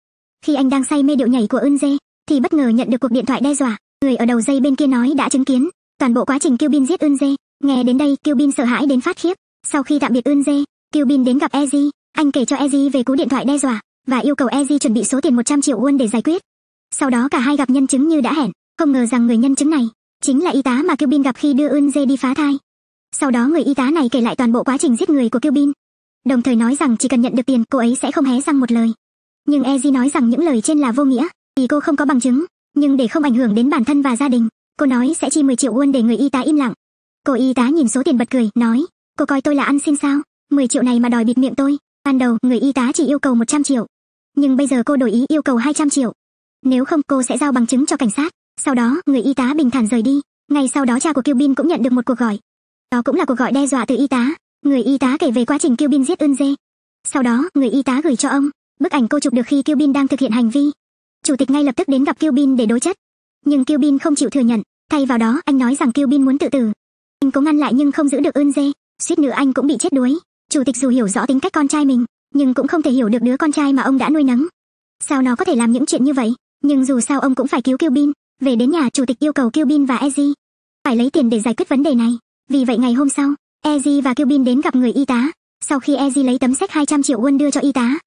Khi anh đang say mê điệu nhảy của Ưn Dê, thì bất ngờ nhận được cuộc điện thoại đe dọa. Người ở đầu dây bên kia nói đã chứng kiến toàn bộ quá trình Kiêu Bin giết Ưn Dê, Nghe đến đây, Kiêu Bin sợ hãi đến phát khiếp. Sau khi tạm biệt Ưn Dê, Kiêu Bin đến gặp Eji, anh kể cho Eji về cú điện thoại đe dọa và yêu cầu Eji chuẩn bị số tiền 100 triệu won để giải quyết. Sau đó cả hai gặp nhân chứng như đã hẹn, không ngờ rằng người nhân chứng này chính là y tá mà Kiêu Bin gặp khi đưa Ưn Dê đi phá thai. Sau đó người y tá này kể lại toàn bộ quá trình giết người của Kiêu Bin, đồng thời nói rằng chỉ cần nhận được tiền cô ấy sẽ không hé răng một lời. Nhưng Eji nói rằng những lời trên là vô nghĩa, vì cô không có bằng chứng, nhưng để không ảnh hưởng đến bản thân và gia đình, cô nói sẽ chi 10 triệu won để người y tá im lặng. Cô y tá nhìn số tiền bật cười, nói, cô coi tôi là ăn xin sao, 10 triệu này mà đòi bịt miệng tôi. Ban đầu, người y tá chỉ yêu cầu 100 triệu. Nhưng bây giờ cô đổi ý yêu cầu 200 triệu. Nếu không cô sẽ giao bằng chứng cho cảnh sát. Sau đó, người y tá bình thản rời đi. ngày sau đó cha của Kiêu Bin cũng nhận được một cuộc gọi. Đó cũng là cuộc gọi đe dọa từ y tá. Người y tá kể về quá trình Kiêu Bin giết Ưn Dê. Sau đó, người y tá gửi cho ông bức ảnh cô chụp được khi Kiêu Bin đang thực hiện hành vi. Chủ tịch ngay lập tức đến gặp Kiêu Bin để đối chất. Nhưng Kiêu Bin không chịu thừa nhận, thay vào đó anh nói rằng Kiêu Bin muốn tự tử, anh cố ngăn lại nhưng không giữ được ơn dê suýt nữa anh cũng bị chết đuối chủ tịch dù hiểu rõ tính cách con trai mình nhưng cũng không thể hiểu được đứa con trai mà ông đã nuôi nấng sao nó có thể làm những chuyện như vậy nhưng dù sao ông cũng phải cứu kiêu bin về đến nhà chủ tịch yêu cầu kiêu bin và eji phải lấy tiền để giải quyết vấn đề này vì vậy ngày hôm sau eji và kiêu bin đến gặp người y tá sau khi eji lấy tấm sách 200 triệu won đưa cho y tá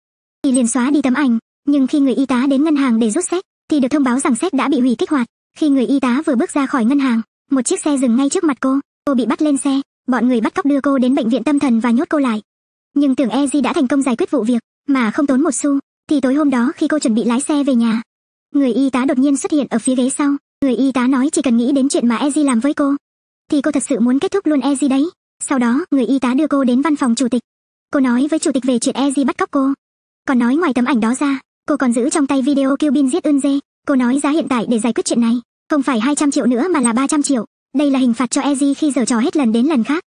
thì liền xóa đi tấm ảnh nhưng khi người y tá đến ngân hàng để rút séc thì được thông báo rằng séc đã bị hủy kích hoạt khi người y tá vừa bước ra khỏi ngân hàng một chiếc xe dừng ngay trước mặt cô Cô bị bắt lên xe, bọn người bắt cóc đưa cô đến bệnh viện tâm thần và nhốt cô lại. Nhưng tưởng Eji đã thành công giải quyết vụ việc, mà không tốn một xu, thì tối hôm đó khi cô chuẩn bị lái xe về nhà, người y tá đột nhiên xuất hiện ở phía ghế sau. Người y tá nói chỉ cần nghĩ đến chuyện mà Eji làm với cô, thì cô thật sự muốn kết thúc luôn Eji đấy. Sau đó, người y tá đưa cô đến văn phòng chủ tịch. Cô nói với chủ tịch về chuyện Eji bắt cóc cô. Còn nói ngoài tấm ảnh đó ra, cô còn giữ trong tay video kêu bin giết Eunje. Cô nói giá hiện tại để giải quyết chuyện này, không phải 200 triệu nữa mà là 300 triệu. Đây là hình phạt cho Eji khi giở trò hết lần đến lần khác.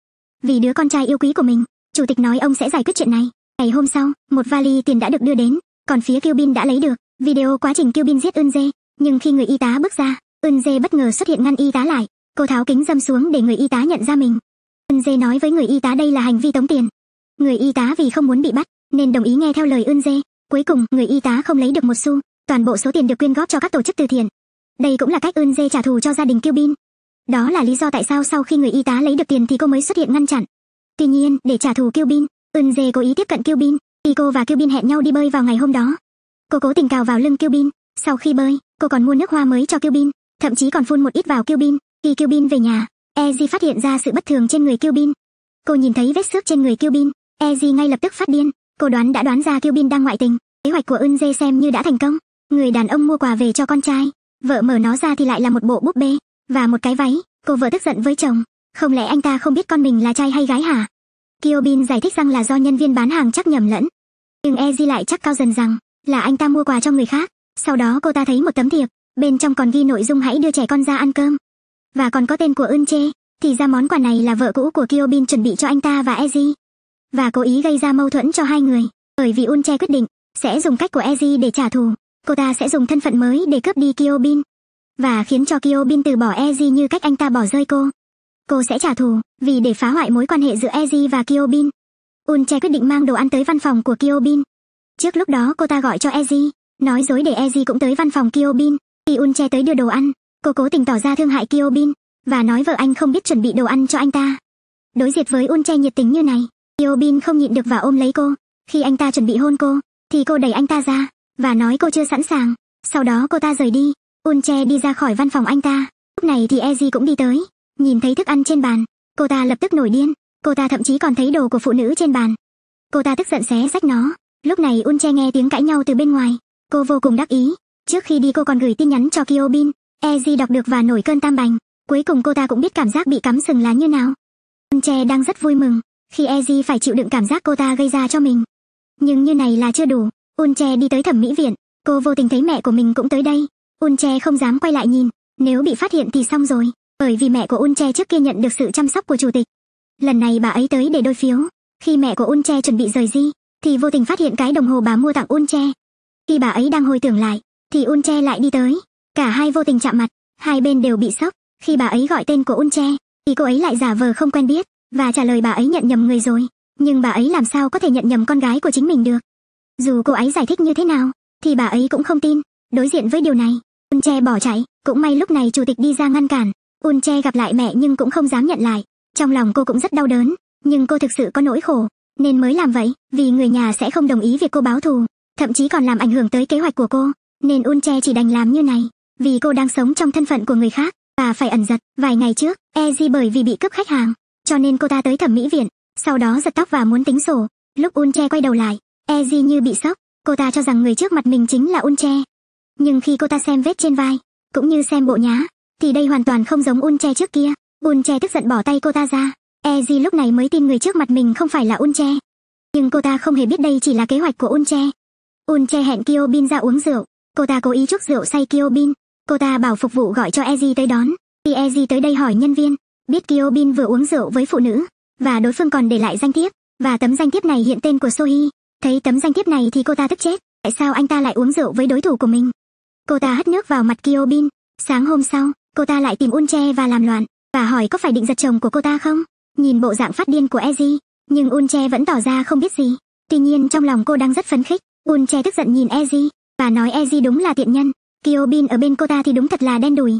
Vì đứa con trai yêu quý của mình, chủ tịch nói ông sẽ giải quyết chuyện này. Ngày hôm sau, một vali tiền đã được đưa đến, còn phía Kyubin đã lấy được video quá trình Kyubin giết Eunje, nhưng khi người y tá bước ra, Eunje bất ngờ xuất hiện ngăn y tá lại. Cô tháo kính dâm xuống để người y tá nhận ra mình. Eunje nói với người y tá đây là hành vi tống tiền. Người y tá vì không muốn bị bắt nên đồng ý nghe theo lời Eunje. Cuối cùng, người y tá không lấy được một xu, toàn bộ số tiền được quyên góp cho các tổ chức từ thiện. Đây cũng là cách Eunje trả thù cho gia đình Kyubin. Đó là lý do tại sao sau khi người y tá lấy được tiền thì cô mới xuất hiện ngăn chặn. Tuy nhiên, để trả thù Kiêu Bin, Ưn Dê cố ý tiếp cận Kiêu Bin, thì cô và Kiêu Bin hẹn nhau đi bơi vào ngày hôm đó. Cô cố tình cào vào lưng Kiêu Bin, sau khi bơi, cô còn mua nước hoa mới cho Kiêu Bin, thậm chí còn phun một ít vào Kiêu Bin. Khi Kiêu Bin về nhà, Eji phát hiện ra sự bất thường trên người Kiêu Bin. Cô nhìn thấy vết xước trên người Kiêu Bin, Eji ngay lập tức phát điên, cô đoán đã đoán ra Kiêu Bin đang ngoại tình, kế hoạch của Ưn Dê xem như đã thành công. Người đàn ông mua quà về cho con trai, vợ mở nó ra thì lại là một bộ búp bê, và một cái váy. Cô vợ tức giận với chồng. Không lẽ anh ta không biết con mình là trai hay gái hả? Kyobin giải thích rằng là do nhân viên bán hàng chắc nhầm lẫn. Nhưng Eji lại chắc cao dần rằng là anh ta mua quà cho người khác. Sau đó cô ta thấy một tấm thiệp, bên trong còn ghi nội dung hãy đưa trẻ con ra ăn cơm. Và còn có tên của Eun Thì ra món quà này là vợ cũ của Kyobin chuẩn bị cho anh ta và Eji. Và cố ý gây ra mâu thuẫn cho hai người. Bởi vì Eun quyết định sẽ dùng cách của Eji để trả thù. Cô ta sẽ dùng thân phận mới để cướp đi Kyobin và khiến cho Kyobin từ bỏ Eji như cách anh ta bỏ rơi cô. Cô sẽ trả thù, vì để phá hoại mối quan hệ giữa Eji và Kyobin. Unche quyết định mang đồ ăn tới văn phòng của Kyobin. Trước lúc đó cô ta gọi cho Eji, nói dối để Eji cũng tới văn phòng Kyobin. Khi Unche tới đưa đồ ăn, cô cố tình tỏ ra thương hại Kyobin, và nói vợ anh không biết chuẩn bị đồ ăn cho anh ta. Đối diện với Unche nhiệt tình như này, Kyobin không nhịn được và ôm lấy cô. Khi anh ta chuẩn bị hôn cô, thì cô đẩy anh ta ra, và nói cô chưa sẵn sàng. Sau đó cô ta rời đi, Unche đi ra khỏi văn phòng anh ta. Lúc này thì Eji cũng đi tới, nhìn thấy thức ăn trên bàn, cô ta lập tức nổi điên, cô ta thậm chí còn thấy đồ của phụ nữ trên bàn. Cô ta tức giận xé rách nó. Lúc này Unche nghe tiếng cãi nhau từ bên ngoài, cô vô cùng đắc ý. Trước khi đi cô còn gửi tin nhắn cho Kyobin, Eji đọc được và nổi cơn tam bành. Cuối cùng cô ta cũng biết cảm giác bị cắm sừng là như nào. Unche đang rất vui mừng, khi Eji phải chịu đựng cảm giác cô ta gây ra cho mình. Nhưng như này là chưa đủ, Unche đi tới thẩm mỹ viện, cô vô tình thấy mẹ của mình cũng tới đây, Unche không dám quay lại nhìn, nếu bị phát hiện thì xong rồi, bởi vì mẹ của Unche trước kia nhận được sự chăm sóc của chủ tịch. Lần này bà ấy tới để đôi phiếu, khi mẹ của Unche chuẩn bị rời đi, thì vô tình phát hiện cái đồng hồ bà mua tặng Unche. Khi bà ấy đang hồi tưởng lại, thì Unche lại đi tới, cả hai vô tình chạm mặt, hai bên đều bị sốc, khi bà ấy gọi tên của Unche, thì cô ấy lại giả vờ không quen biết và trả lời bà ấy nhận nhầm người rồi, nhưng bà ấy làm sao có thể nhận nhầm con gái của chính mình được? Dù cô ấy giải thích như thế nào, thì bà ấy cũng không tin, đối diện với điều này, Unche bỏ chạy, cũng may lúc này chủ tịch đi ra ngăn cản. Unche gặp lại mẹ nhưng cũng không dám nhận lại. Trong lòng cô cũng rất đau đớn, nhưng cô thực sự có nỗi khổ, nên mới làm vậy, vì người nhà sẽ không đồng ý việc cô báo thù, thậm chí còn làm ảnh hưởng tới kế hoạch của cô, nên Unche chỉ đành làm như này, vì cô đang sống trong thân phận của người khác và phải ẩn giật. Vài ngày trước, Eji bởi vì bị cướp khách hàng, cho nên cô ta tới thẩm mỹ viện, sau đó giật tóc và muốn tính sổ. Lúc Unche quay đầu lại, Eji như bị sốc, cô ta cho rằng người trước mặt mình chính là Unche, nhưng khi cô ta xem vết trên vai, cũng như xem bộ nhá, thì đây hoàn toàn không giống Un Che trước kia. Un Che tức giận bỏ tay cô ta ra, Eji lúc này mới tin người trước mặt mình không phải là Un Che. Nhưng cô ta không hề biết đây chỉ là kế hoạch của Un Che. Un Che hẹn Kyobin ra uống rượu, cô ta cố ý chúc rượu say Kyobin, cô ta bảo phục vụ gọi cho Eji tới đón, khi Eji tới đây hỏi nhân viên, biết Kyobin vừa uống rượu với phụ nữ, và đối phương còn để lại danh thiếp, và tấm danh thiếp này hiện tên của Sohi. Thấy tấm danh thiếp này thì cô ta tức chết, tại sao anh ta lại uống rượu với đối thủ của mình? Cô ta hất nước vào mặt Kyobin. Sáng hôm sau, cô ta lại tìm Unche và làm loạn, và hỏi có phải định giật chồng của cô ta không? Nhìn bộ dạng phát điên của Eji, nhưng Unche vẫn tỏ ra không biết gì. Tuy nhiên trong lòng cô đang rất phấn khích, Unche tức giận nhìn Eji, và nói Eji đúng là tiện nhân, Kyobin ở bên cô ta thì đúng thật là đen đủi.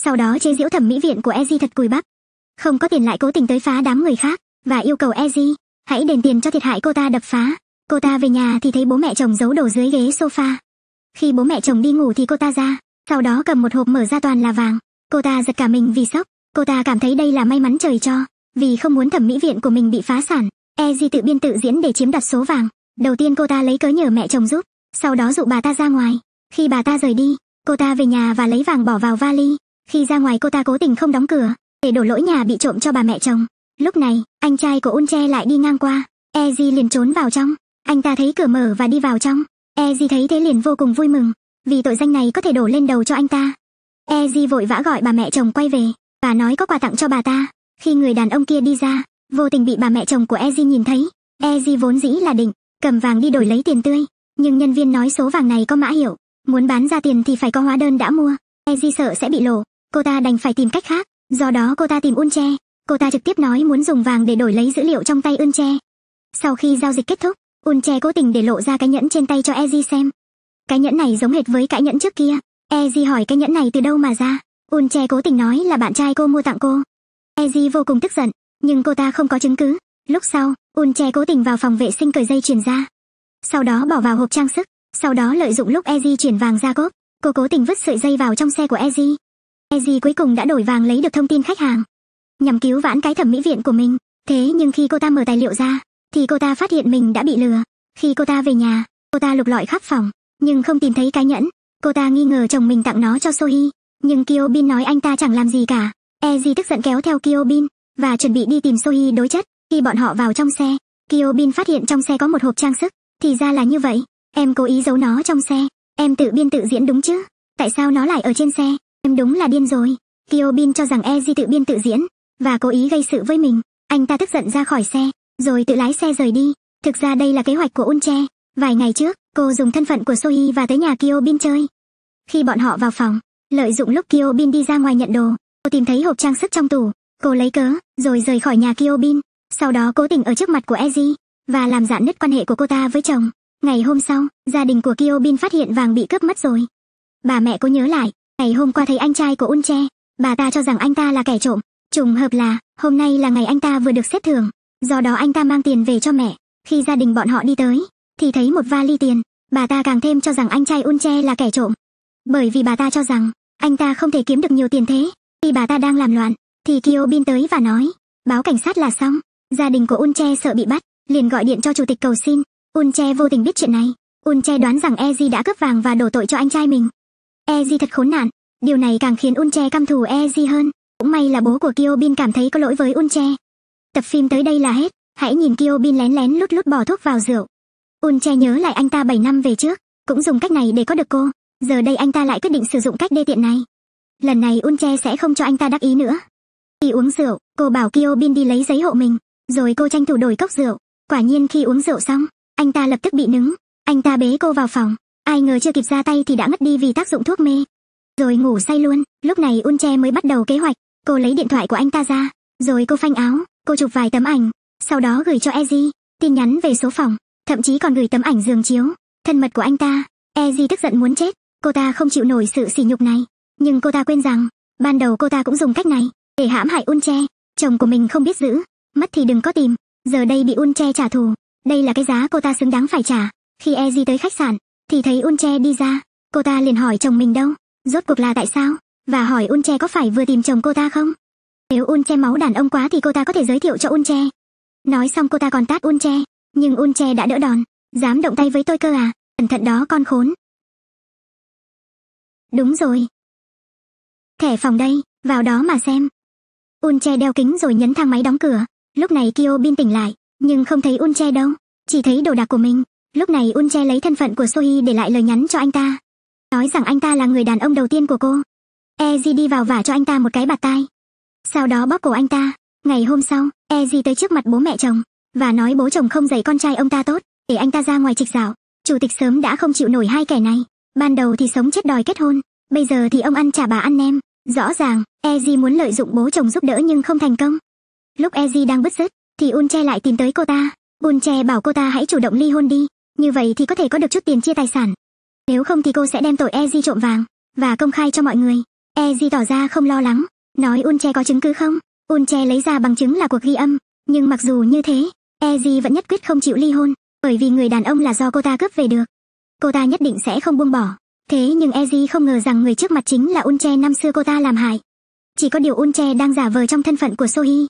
Sau đó chế giễu thẩm mỹ viện của Eji thật cùi bắp. Không có tiền lại cố tình tới phá đám người khác, và yêu cầu Eji, hãy đền tiền cho thiệt hại cô ta đập phá. Cô ta về nhà thì thấy bố mẹ chồng giấu đồ dưới ghế sofa, khi bố mẹ chồng đi ngủ thì cô ta ra, sau đó cầm một hộp mở ra toàn là vàng. Cô ta giật cả mình vì sốc, cô ta cảm thấy đây là may mắn trời cho, vì không muốn thẩm mỹ viện của mình bị phá sản. Eji tự biên tự diễn để chiếm đoạt số vàng. Đầu tiên cô ta lấy cớ nhờ mẹ chồng giúp, sau đó dụ bà ta ra ngoài. Khi bà ta rời đi, cô ta về nhà và lấy vàng bỏ vào vali. Khi ra ngoài cô ta cố tình không đóng cửa, để đổ lỗi nhà bị trộm cho bà mẹ chồng. Lúc này, anh trai của Unche lại đi ngang qua, Eji liền trốn vào trong. Anh ta thấy cửa mở và đi vào trong. Eji thấy thế liền vô cùng vui mừng, vì tội danh này có thể đổ lên đầu cho anh ta. Eji vội vã gọi bà mẹ chồng quay về, và nói có quà tặng cho bà ta. Khi người đàn ông kia đi ra, vô tình bị bà mẹ chồng của Eji nhìn thấy. Eji vốn dĩ là định cầm vàng đi đổi lấy tiền tươi, nhưng nhân viên nói số vàng này có mã hiệu, muốn bán ra tiền thì phải có hóa đơn đã mua. Eji sợ sẽ bị lộ, cô ta đành phải tìm cách khác, do đó cô ta tìm Unche, cô ta trực tiếp nói muốn dùng vàng để đổi lấy dữ liệu trong tay Unche. Sau khi giao dịch kết thúc, Un che cố tình để lộ ra cái nhẫn trên tay cho Ezi xem. Cái nhẫn này giống hệt với cái nhẫn trước kia. Ezi hỏi cái nhẫn này từ đâu mà ra. Un che cố tình nói là bạn trai cô mua tặng cô. Ezi vô cùng tức giận, nhưng cô ta không có chứng cứ. Lúc sau, Un che cố tình vào phòng vệ sinh cởi dây chuyền ra. Sau đó bỏ vào hộp trang sức, sau đó lợi dụng lúc Ezi chuyển vàng ra cốp, cô cố tình vứt sợi dây vào trong xe của Ezi. Ezi cuối cùng đã đổi vàng lấy được thông tin khách hàng, nhằm cứu vãn cái thẩm mỹ viện của mình. Thế nhưng khi cô ta mở tài liệu ra, thì cô ta phát hiện mình đã bị lừa. Khi cô ta về nhà, cô ta lục lọi khắp phòng, nhưng không tìm thấy cái nhẫn. Cô ta nghi ngờ chồng mình tặng nó cho Sohi, nhưng Kyobin nói anh ta chẳng làm gì cả. Eji tức giận kéo theo Kyobin và chuẩn bị đi tìm Sohi đối chất. Khi bọn họ vào trong xe, Kyobin phát hiện trong xe có một hộp trang sức, thì ra là như vậy. Em cố ý giấu nó trong xe, em tự biên tự diễn đúng chứ? Tại sao nó lại ở trên xe? Em đúng là điên rồi. Kyobin cho rằng Eji tự biên tự diễn và cố ý gây sự với mình. Anh ta tức giận ra khỏi xe, rồi tự lái xe rời đi. Thực ra đây là kế hoạch của Unche. Vài ngày trước, cô dùng thân phận của Sohi và tới nhà Kyobin chơi. Khi bọn họ vào phòng, lợi dụng lúc Kyobin đi ra ngoài nhận đồ, cô tìm thấy hộp trang sức trong tủ. Cô lấy cớ, rồi rời khỏi nhà Kyobin. Sau đó cố tình ở trước mặt của Eji, và làm dạn nứt quan hệ của cô ta với chồng. Ngày hôm sau, gia đình của Kyobin phát hiện vàng bị cướp mất rồi. Bà mẹ cô nhớ lại, ngày hôm qua thấy anh trai của Unche, bà ta cho rằng anh ta là kẻ trộm. Trùng hợp là, hôm nay là ngày anh ta vừa được xếp thưởng, do đó anh ta mang tiền về cho mẹ. Khi gia đình bọn họ đi tới, thì thấy một vali tiền, bà ta càng thêm cho rằng anh trai Unche là kẻ trộm. Bởi vì bà ta cho rằng, anh ta không thể kiếm được nhiều tiền thế. Khi bà ta đang làm loạn, thì Kyo Bin tới và nói, báo cảnh sát là xong, gia đình của Unche sợ bị bắt, liền gọi điện cho chủ tịch cầu xin. Unche vô tình biết chuyện này, Unche đoán rằng Eji đã cướp vàng và đổ tội cho anh trai mình. Eji thật khốn nạn, điều này càng khiến Unche căm thù Eji hơn. Cũng may là bố của Kyo Bin cảm thấy có lỗi với Unche, Tập phim tới đây là hết, hãy nhìn bin lén lén lút lút bỏ thuốc vào rượu. Un che nhớ lại anh ta 7 năm về trước, cũng dùng cách này để có được cô, giờ đây anh ta lại quyết định sử dụng cách đê tiện này. Lần này Un che sẽ không cho anh ta đắc ý nữa. Khi uống rượu, cô bảo bin đi lấy giấy hộ mình, rồi cô tranh thủ đổi cốc rượu. Quả nhiên khi uống rượu xong, anh ta lập tức bị nứng, anh ta bế cô vào phòng, ai ngờ chưa kịp ra tay thì đã ngất đi vì tác dụng thuốc mê. Rồi ngủ say luôn, lúc này Un che mới bắt đầu kế hoạch, cô lấy điện thoại của anh ta ra, rồi cô phanh áo, cô chụp vài tấm ảnh, sau đó gửi cho Eji, tin nhắn về số phòng, thậm chí còn gửi tấm ảnh giường chiếu, thân mật của anh ta. Eji tức giận muốn chết, cô ta không chịu nổi sự sỉ nhục này, nhưng cô ta quên rằng, ban đầu cô ta cũng dùng cách này để hãm hại Unche, chồng của mình không biết giữ, mất thì đừng có tìm, giờ đây bị Unche trả thù, đây là cái giá cô ta xứng đáng phải trả. Khi Eji tới khách sạn, thì thấy Unche đi ra, cô ta liền hỏi chồng mình đâu, rốt cuộc là tại sao, và hỏi Unche có phải vừa tìm chồng cô ta không? Nếu Unche máu đàn ông quá thì cô ta có thể giới thiệu cho Unche. Nói xong cô ta còn tát Unche, nhưng Unche đã đỡ đòn, dám động tay với tôi cơ à, cẩn thận đó con khốn. Đúng rồi. Thẻ phòng đây, vào đó mà xem. Unche đeo kính rồi nhấn thang máy đóng cửa, lúc này Kyo Bin tỉnh lại, nhưng không thấy Unche đâu, chỉ thấy đồ đạc của mình. Lúc này Unche lấy thân phận của Sohi để lại lời nhắn cho anh ta. Nói rằng anh ta là người đàn ông đầu tiên của cô. Eji đi vào vả và cho anh ta một cái bạt tai, sau đó bóp cổ anh ta. Ngày hôm sau, Eji tới trước mặt bố mẹ chồng và nói bố chồng không dạy con trai ông ta tốt, để anh ta ra ngoài trịch dạo. Chủ tịch sớm đã không chịu nổi hai kẻ này. Ban đầu thì sống chết đòi kết hôn, bây giờ thì ông ăn trả bà ăn nem. Rõ ràng, Eji muốn lợi dụng bố chồng giúp đỡ nhưng không thành công. Lúc Eji đang bứt rứt, thì Unche lại tìm tới cô ta. Unche bảo cô ta hãy chủ động ly hôn đi, như vậy thì có thể có được chút tiền chia tài sản. Nếu không thì cô sẽ đem tội Eji trộm vàng và công khai cho mọi người. Eji tỏ ra không lo lắng, nói Un Che có chứng cứ không? Un Che lấy ra bằng chứng là cuộc ghi âm, nhưng mặc dù như thế, Eji vẫn nhất quyết không chịu ly hôn, bởi vì người đàn ông là do cô ta cướp về được. Cô ta nhất định sẽ không buông bỏ. Thế nhưng Eji không ngờ rằng người trước mặt chính là Un Che năm xưa cô ta làm hại. Chỉ có điều Un Che đang giả vờ trong thân phận của Sohi.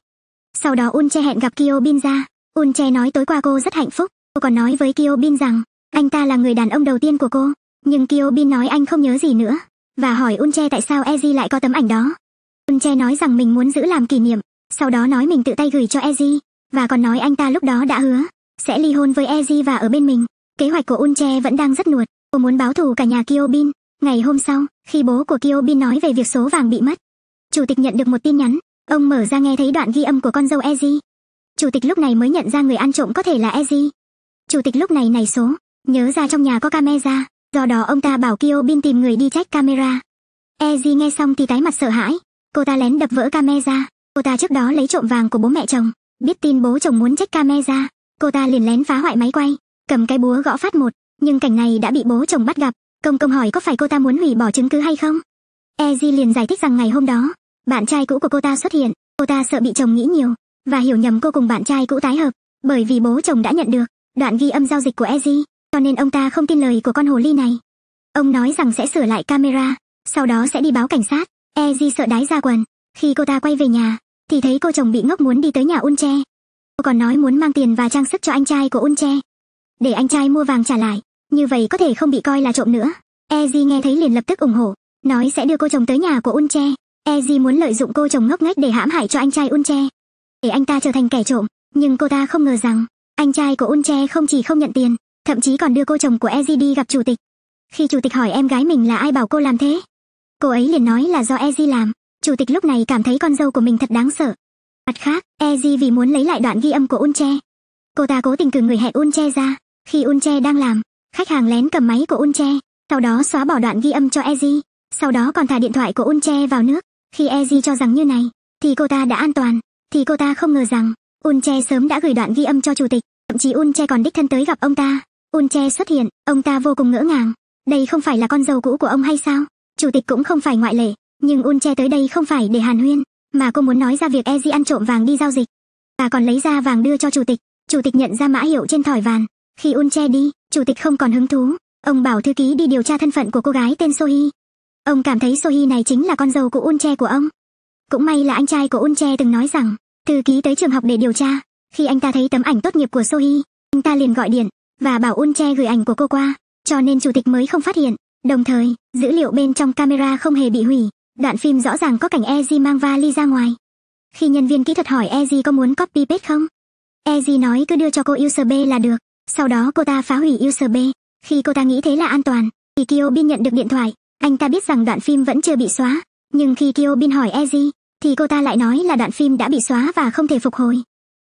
Sau đó Un Che hẹn gặp Kyo Bin ra. Un Che nói tối qua cô rất hạnh phúc, cô còn nói với Kyo Bin rằng anh ta là người đàn ông đầu tiên của cô. Nhưng Kyo Bin nói anh không nhớ gì nữa, và hỏi Un Che tại sao Eji lại có tấm ảnh đó. Ưng Che nói rằng mình muốn giữ làm kỷ niệm, sau đó nói mình tự tay gửi cho Eji, và còn nói anh ta lúc đó đã hứa sẽ ly hôn với Eji và ở bên mình. Kế hoạch của Un Che vẫn đang rất nuột, cô muốn báo thù cả nhà Kyobin. Ngày hôm sau, khi bố của Kyobin nói về việc số vàng bị mất, chủ tịch nhận được một tin nhắn, ông mở ra nghe thấy đoạn ghi âm của con dâu Eji. Chủ tịch lúc này mới nhận ra người ăn trộm có thể là Eji. Chủ tịch lúc này nảy số, nhớ ra trong nhà có camera, do đó ông ta bảo Kyobin tìm người đi check camera. Eji nghe xong thì tái mặt sợ hãi, cô ta lén đập vỡ camera cô ta trước đó lấy trộm vàng của bố mẹ chồng biết tin bố chồng muốn trách camera cô ta liền lén phá hoại máy quay cầm cái búa gõ phát một nhưng cảnh này đã bị bố chồng bắt gặp công công hỏi có phải cô ta muốn hủy bỏ chứng cứ hay không eji liền giải thích rằng ngày hôm đó bạn trai cũ của cô ta xuất hiện cô ta sợ bị chồng nghĩ nhiều và hiểu nhầm cô cùng bạn trai cũ tái hợp bởi vì bố chồng đã nhận được đoạn ghi âm giao dịch của eji cho nên ông ta không tin lời của con hồ ly này ông nói rằng sẽ sửa lại camera sau đó sẽ đi báo cảnh sát Eji sợ đái ra quần. Khi cô ta quay về nhà, thì thấy cô chồng bị ngốc muốn đi tới nhà Unche. Cô còn nói muốn mang tiền và trang sức cho anh trai của Unche. Để anh trai mua vàng trả lại, như vậy có thể không bị coi là trộm nữa. Eji nghe thấy liền lập tức ủng hộ, nói sẽ đưa cô chồng tới nhà của Unche. Eji muốn lợi dụng cô chồng ngốc nghếch để hãm hại cho anh trai Unche. Để anh ta trở thành kẻ trộm, nhưng cô ta không ngờ rằng, anh trai của Unche không chỉ không nhận tiền, thậm chí còn đưa cô chồng của Eji đi gặp chủ tịch. Khi chủ tịch hỏi em gái mình là ai bảo cô làm thế, Cô ấy liền nói là do Eji làm. Chủ tịch lúc này cảm thấy con dâu của mình thật đáng sợ. Mặt khác, Eji vì muốn lấy lại đoạn ghi âm của Unche. Cô ta cố tình cử người hẹn Unche ra. Khi Unche đang làm, khách hàng lén cầm máy của Unche, sau đó xóa bỏ đoạn ghi âm cho Eji, sau đó còn thả điện thoại của Unche vào nước. Khi Eji cho rằng như này, thì cô ta đã an toàn, thì cô ta không ngờ rằng Unche sớm đã gửi đoạn ghi âm cho chủ tịch, thậm chí Unche còn đích thân tới gặp ông ta. Unche xuất hiện, ông ta vô cùng ngỡ ngàng. Đây không phải là con dâu cũ của ông hay sao? chủ tịch cũng không phải ngoại lệ, nhưng Un Che tới đây không phải để hàn huyên, mà cô muốn nói ra việc Eji ăn trộm vàng đi giao dịch. Bà còn lấy ra vàng đưa cho chủ tịch, chủ tịch nhận ra mã hiệu trên thỏi vàng. Khi Un Che đi, chủ tịch không còn hứng thú, ông bảo thư ký đi điều tra thân phận của cô gái tên Sohi. Ông cảm thấy Sohi này chính là con dâu của Un Che của ông. Cũng may là anh trai của Un Che từng nói rằng, thư ký tới trường học để điều tra. Khi anh ta thấy tấm ảnh tốt nghiệp của Sohi, anh ta liền gọi điện và bảo Un Che gửi ảnh của cô qua, cho nên chủ tịch mới không phát hiện. Đồng thời, dữ liệu bên trong camera không hề bị hủy, đoạn phim rõ ràng có cảnh Eji mang vali ra ngoài. Khi nhân viên kỹ thuật hỏi Eji có muốn copy paste không, Eji nói cứ đưa cho cô USB là được, sau đó cô ta phá hủy USB. Khi cô ta nghĩ thế là an toàn, thì Kyobin nhận được điện thoại, anh ta biết rằng đoạn phim vẫn chưa bị xóa, nhưng khi Kyobin hỏi Eji, thì cô ta lại nói là đoạn phim đã bị xóa và không thể phục hồi.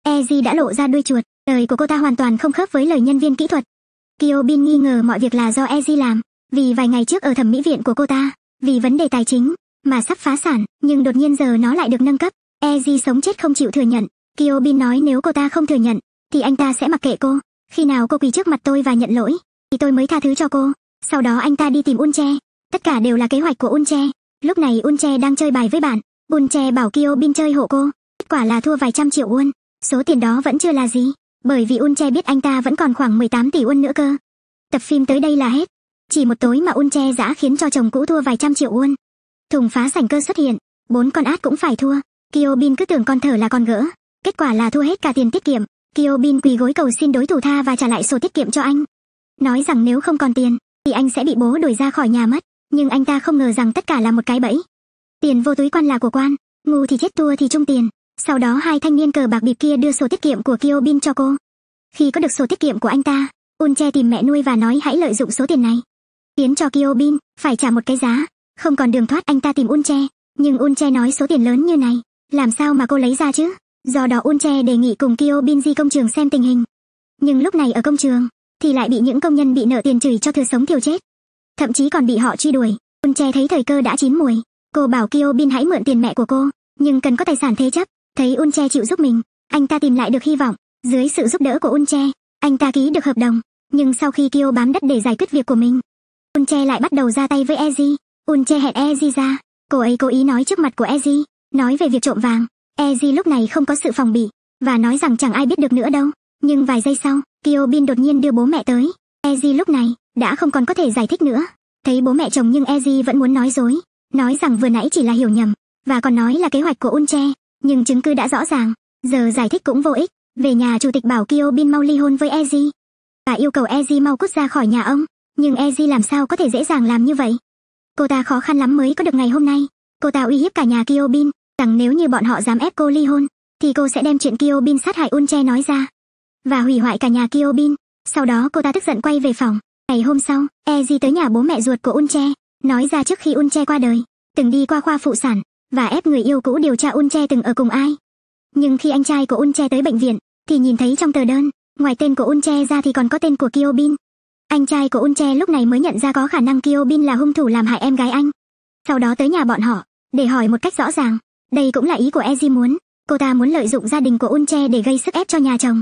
Eji đã lộ ra đuôi chuột, lời của cô ta hoàn toàn không khớp với lời nhân viên kỹ thuật. Kyobin nghi ngờ mọi việc là do Eji làm, vì vài ngày trước ở thẩm mỹ viện của cô ta, vì vấn đề tài chính mà sắp phá sản, nhưng đột nhiên giờ nó lại được nâng cấp. Eji sống chết không chịu thừa nhận, Kyobin nói nếu cô ta không thừa nhận, thì anh ta sẽ mặc kệ cô. Khi nào cô quỳ trước mặt tôi và nhận lỗi, thì tôi mới tha thứ cho cô. Sau đó anh ta đi tìm Unche, tất cả đều là kế hoạch của Unche. Lúc này Unche đang chơi bài với bạn, Unche bảo Kyobin chơi hộ cô, kết quả là thua vài trăm triệu won. Số tiền đó vẫn chưa là gì, bởi vì Unche biết anh ta vẫn còn khoảng 18 tỷ won nữa cơ. Tập phim tới đây là hết. Chỉ một tối mà Un Che giã khiến cho chồng cũ thua vài trăm triệu won. Thùng phá sảnh cơ xuất hiện, bốn con át cũng phải thua. Kyo Bin cứ tưởng con thở là con gỡ, kết quả là thua hết cả tiền tiết kiệm. Kyo Bin quỳ gối cầu xin đối thủ tha và trả lại sổ tiết kiệm cho anh. Nói rằng nếu không còn tiền, thì anh sẽ bị bố đuổi ra khỏi nhà mất. Nhưng anh ta không ngờ rằng tất cả là một cái bẫy. Tiền vô túi quan là của quan, ngu thì chết tua thì trung tiền. Sau đó hai thanh niên cờ bạc bịp kia đưa sổ tiết kiệm của Kyo Bin cho cô. Khi có được sổ tiết kiệm của anh ta, Un Che tìm mẹ nuôi và nói hãy lợi dụng số tiền này khiến cho Kyobin phải trả một cái giá, không còn đường thoát anh ta tìm Unche, nhưng Unche nói số tiền lớn như này, làm sao mà cô lấy ra chứ? Do đó Unche đề nghị cùng Kyobin di công trường xem tình hình. Nhưng lúc này ở công trường, thì lại bị những công nhân bị nợ tiền chửi cho thừa sống thiêu chết. Thậm chí còn bị họ truy đuổi. Unche thấy thời cơ đã chín muồi, cô bảo Kyobin hãy mượn tiền mẹ của cô, nhưng cần có tài sản thế chấp. Thấy Unche chịu giúp mình, anh ta tìm lại được hy vọng. Dưới sự giúp đỡ của Unche, anh ta ký được hợp đồng, nhưng sau khi Kyo bám đất để giải quyết việc của mình, Unche lại bắt đầu ra tay với Eji. Unche hẹn Eji ra. Cô ấy cố ý nói trước mặt của Eji, nói về việc trộm vàng. Eji lúc này không có sự phòng bị, và nói rằng chẳng ai biết được nữa đâu. Nhưng vài giây sau, Kyobin đột nhiên đưa bố mẹ tới. Eji lúc này, đã không còn có thể giải thích nữa. Thấy bố mẹ chồng nhưng Eji vẫn muốn nói dối, nói rằng vừa nãy chỉ là hiểu nhầm, và còn nói là kế hoạch của Unche, nhưng chứng cứ đã rõ ràng, giờ giải thích cũng vô ích. Về nhà chủ tịch bảo Kyobin mau ly hôn với Eji, và yêu cầu Eji mau cút ra khỏi nhà ông nhưng Eji làm sao có thể dễ dàng làm như vậy? Cô ta khó khăn lắm mới có được ngày hôm nay. Cô ta uy hiếp cả nhà Kyobin, rằng nếu như bọn họ dám ép cô ly hôn, thì cô sẽ đem chuyện Kyobin sát hại Unche nói ra và hủy hoại cả nhà Kyobin. Sau đó cô ta tức giận quay về phòng. Ngày hôm sau, Eji tới nhà bố mẹ ruột của Unche, nói ra trước khi Unche qua đời, từng đi qua khoa phụ sản và ép người yêu cũ điều tra Unche từng ở cùng ai. Nhưng khi anh trai của Unche tới bệnh viện, thì nhìn thấy trong tờ đơn, ngoài tên của Unche ra thì còn có tên của Kyobin, anh trai của Unche lúc này mới nhận ra có khả năng Kyobin là hung thủ làm hại em gái anh. Sau đó tới nhà bọn họ, để hỏi một cách rõ ràng. Đây cũng là ý của Eji muốn. Cô ta muốn lợi dụng gia đình của Unche để gây sức ép cho nhà chồng.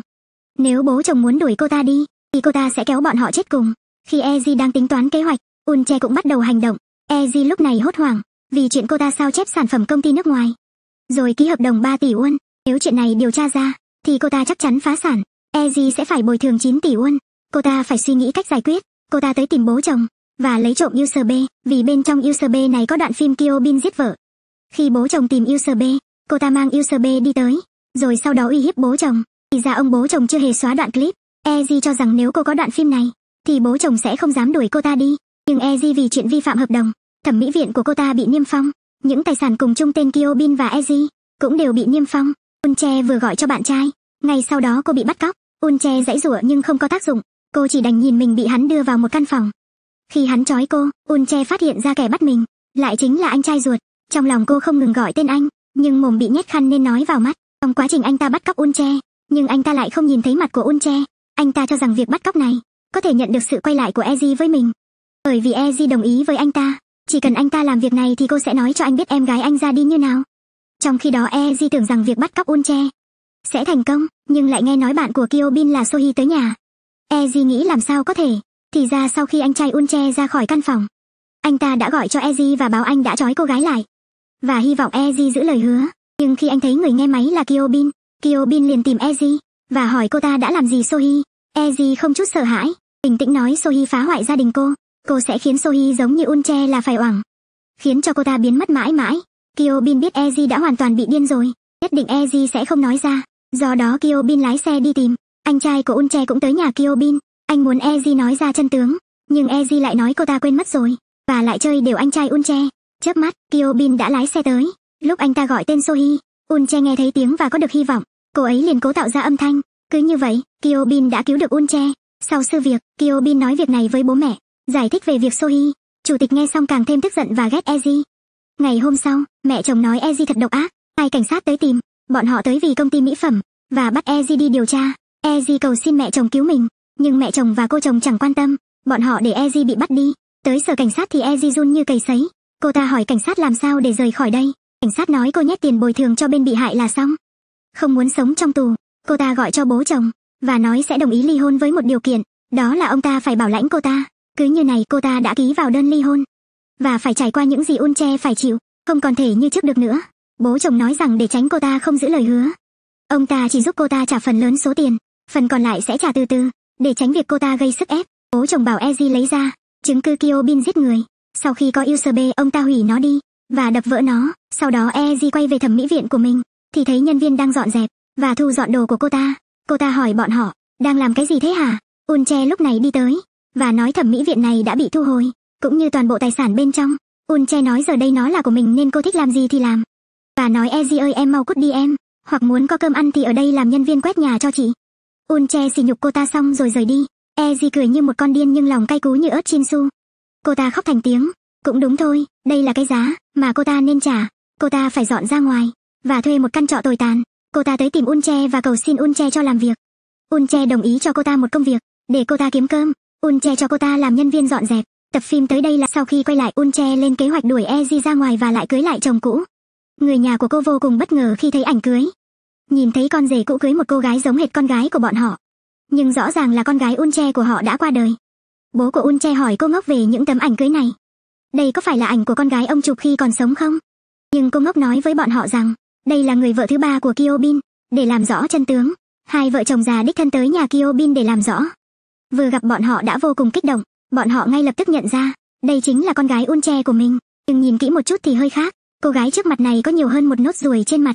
Nếu bố chồng muốn đuổi cô ta đi, thì cô ta sẽ kéo bọn họ chết cùng. Khi Eji đang tính toán kế hoạch, Unche cũng bắt đầu hành động. Eji lúc này hốt hoảng, vì chuyện cô ta sao chép sản phẩm công ty nước ngoài. Rồi ký hợp đồng 3 tỷ won, nếu chuyện này điều tra ra, thì cô ta chắc chắn phá sản. Eji sẽ phải bồi thường 9 tỷ won cô ta phải suy nghĩ cách giải quyết. Cô ta tới tìm bố chồng, và lấy trộm USB, vì bên trong USB này có đoạn phim Kyo Bin giết vợ. Khi bố chồng tìm USB, cô ta mang USB đi tới, rồi sau đó uy hiếp bố chồng. Thì ra ông bố chồng chưa hề xóa đoạn clip. Eji cho rằng nếu cô có đoạn phim này, thì bố chồng sẽ không dám đuổi cô ta đi. Nhưng Eji vì chuyện vi phạm hợp đồng, thẩm mỹ viện của cô ta bị niêm phong. Những tài sản cùng chung tên Kyo Bin và Eji cũng đều bị niêm phong. Unche vừa gọi cho bạn trai, ngay sau đó cô bị bắt cóc. Unche dãy rủa nhưng không có tác dụng, cô chỉ đành nhìn mình bị hắn đưa vào một căn phòng. Khi hắn trói cô, Unche phát hiện ra kẻ bắt mình, lại chính là anh trai ruột. Trong lòng cô không ngừng gọi tên anh, nhưng mồm bị nhét khăn nên nói vào mắt. Trong quá trình anh ta bắt cóc Unche, nhưng anh ta lại không nhìn thấy mặt của Unche. Anh ta cho rằng việc bắt cóc này có thể nhận được sự quay lại của Eji với mình. Bởi vì Eji đồng ý với anh ta, chỉ cần anh ta làm việc này thì cô sẽ nói cho anh biết em gái anh ra đi như nào. Trong khi đó Eji tưởng rằng việc bắt cóc Unche sẽ thành công, nhưng lại nghe nói bạn của Kyobin là Sohi tới nhà, Eji nghĩ làm sao có thể, thì ra sau khi anh trai Unche ra khỏi căn phòng, anh ta đã gọi cho Eji và báo anh đã trói cô gái lại. Và hy vọng Eji giữ lời hứa, nhưng khi anh thấy người nghe máy là Kyobin, Kyobin liền tìm Eji và hỏi cô ta đã làm gì Sohi. Eji không chút sợ hãi, bình tĩnh nói Sohi phá hoại gia đình cô, cô sẽ khiến Sohi giống như Unche là phải oẳng, khiến cho cô ta biến mất mãi mãi. Kyobin biết Eji đã hoàn toàn bị điên rồi, nhất định Eji sẽ không nói ra, do đó Kyobin lái xe đi tìm, anh trai của Unche cũng tới nhà Kyobin, anh muốn Eji nói ra chân tướng, nhưng Eji lại nói cô ta quên mất rồi, và lại chơi đều anh trai Unche. Chớp mắt, Kyobin đã lái xe tới, lúc anh ta gọi tên Sohi, Unche nghe thấy tiếng và có được hy vọng, cô ấy liền cố tạo ra âm thanh, cứ như vậy, Kyobin đã cứu được Unche. Sau sự việc, Kyobin nói việc này với bố mẹ, giải thích về việc Sohi, chủ tịch nghe xong càng thêm tức giận và ghét Eji. Ngày hôm sau, mẹ chồng nói Eji thật độc ác, hai cảnh sát tới tìm, bọn họ tới vì công ty mỹ phẩm và bắt Eji đi điều tra. Eji cầu xin mẹ chồng cứu mình, nhưng mẹ chồng và cô chồng chẳng quan tâm, bọn họ để Eji bị bắt đi. Tới sở cảnh sát thì Eji run như cầy sấy. Cô ta hỏi cảnh sát làm sao để rời khỏi đây. Cảnh sát nói cô nhét tiền bồi thường cho bên bị hại là xong. Không muốn sống trong tù, cô ta gọi cho bố chồng và nói sẽ đồng ý ly hôn với một điều kiện, đó là ông ta phải bảo lãnh cô ta. Cứ như này cô ta đã ký vào đơn ly hôn và phải trải qua những gì Un Che phải chịu, không còn thể như trước được nữa. Bố chồng nói rằng để tránh cô ta không giữ lời hứa, ông ta chỉ giúp cô ta trả phần lớn số tiền, phần còn lại sẽ trả từ từ để tránh việc cô ta gây sức ép bố chồng bảo eji lấy ra chứng cứ kyobin giết người sau khi có usb ông ta hủy nó đi và đập vỡ nó sau đó eji quay về thẩm mỹ viện của mình thì thấy nhân viên đang dọn dẹp và thu dọn đồ của cô ta cô ta hỏi bọn họ đang làm cái gì thế hả unche lúc này đi tới và nói thẩm mỹ viện này đã bị thu hồi cũng như toàn bộ tài sản bên trong unche nói giờ đây nó là của mình nên cô thích làm gì thì làm và nói eji ơi em mau cút đi em hoặc muốn có cơm ăn thì ở đây làm nhân viên quét nhà cho chị Un Che xỉ nhục cô ta xong rồi rời đi. Eji cười như một con điên nhưng lòng cay cú như ớt chiên su. Cô ta khóc thành tiếng. Cũng đúng thôi, đây là cái giá mà cô ta nên trả. Cô ta phải dọn ra ngoài và thuê một căn trọ tồi tàn. Cô ta tới tìm Un Che và cầu xin Un Che cho làm việc. Un Che đồng ý cho cô ta một công việc để cô ta kiếm cơm. Un Che cho cô ta làm nhân viên dọn dẹp. Tập phim tới đây là sau khi quay lại Un Che lên kế hoạch đuổi Eji ra ngoài và lại cưới lại chồng cũ. Người nhà của cô vô cùng bất ngờ khi thấy ảnh cưới nhìn thấy con rể cũ cưới một cô gái giống hệt con gái của bọn họ. Nhưng rõ ràng là con gái Unche của họ đã qua đời. Bố của Unche hỏi cô ngốc về những tấm ảnh cưới này. Đây có phải là ảnh của con gái ông chụp khi còn sống không? Nhưng cô ngốc nói với bọn họ rằng, đây là người vợ thứ ba của Kyobin, để làm rõ chân tướng. Hai vợ chồng già đích thân tới nhà Kyobin để làm rõ. Vừa gặp bọn họ đã vô cùng kích động, bọn họ ngay lập tức nhận ra, đây chính là con gái Unche của mình. Nhưng nhìn kỹ một chút thì hơi khác, cô gái trước mặt này có nhiều hơn một nốt ruồi trên mặt,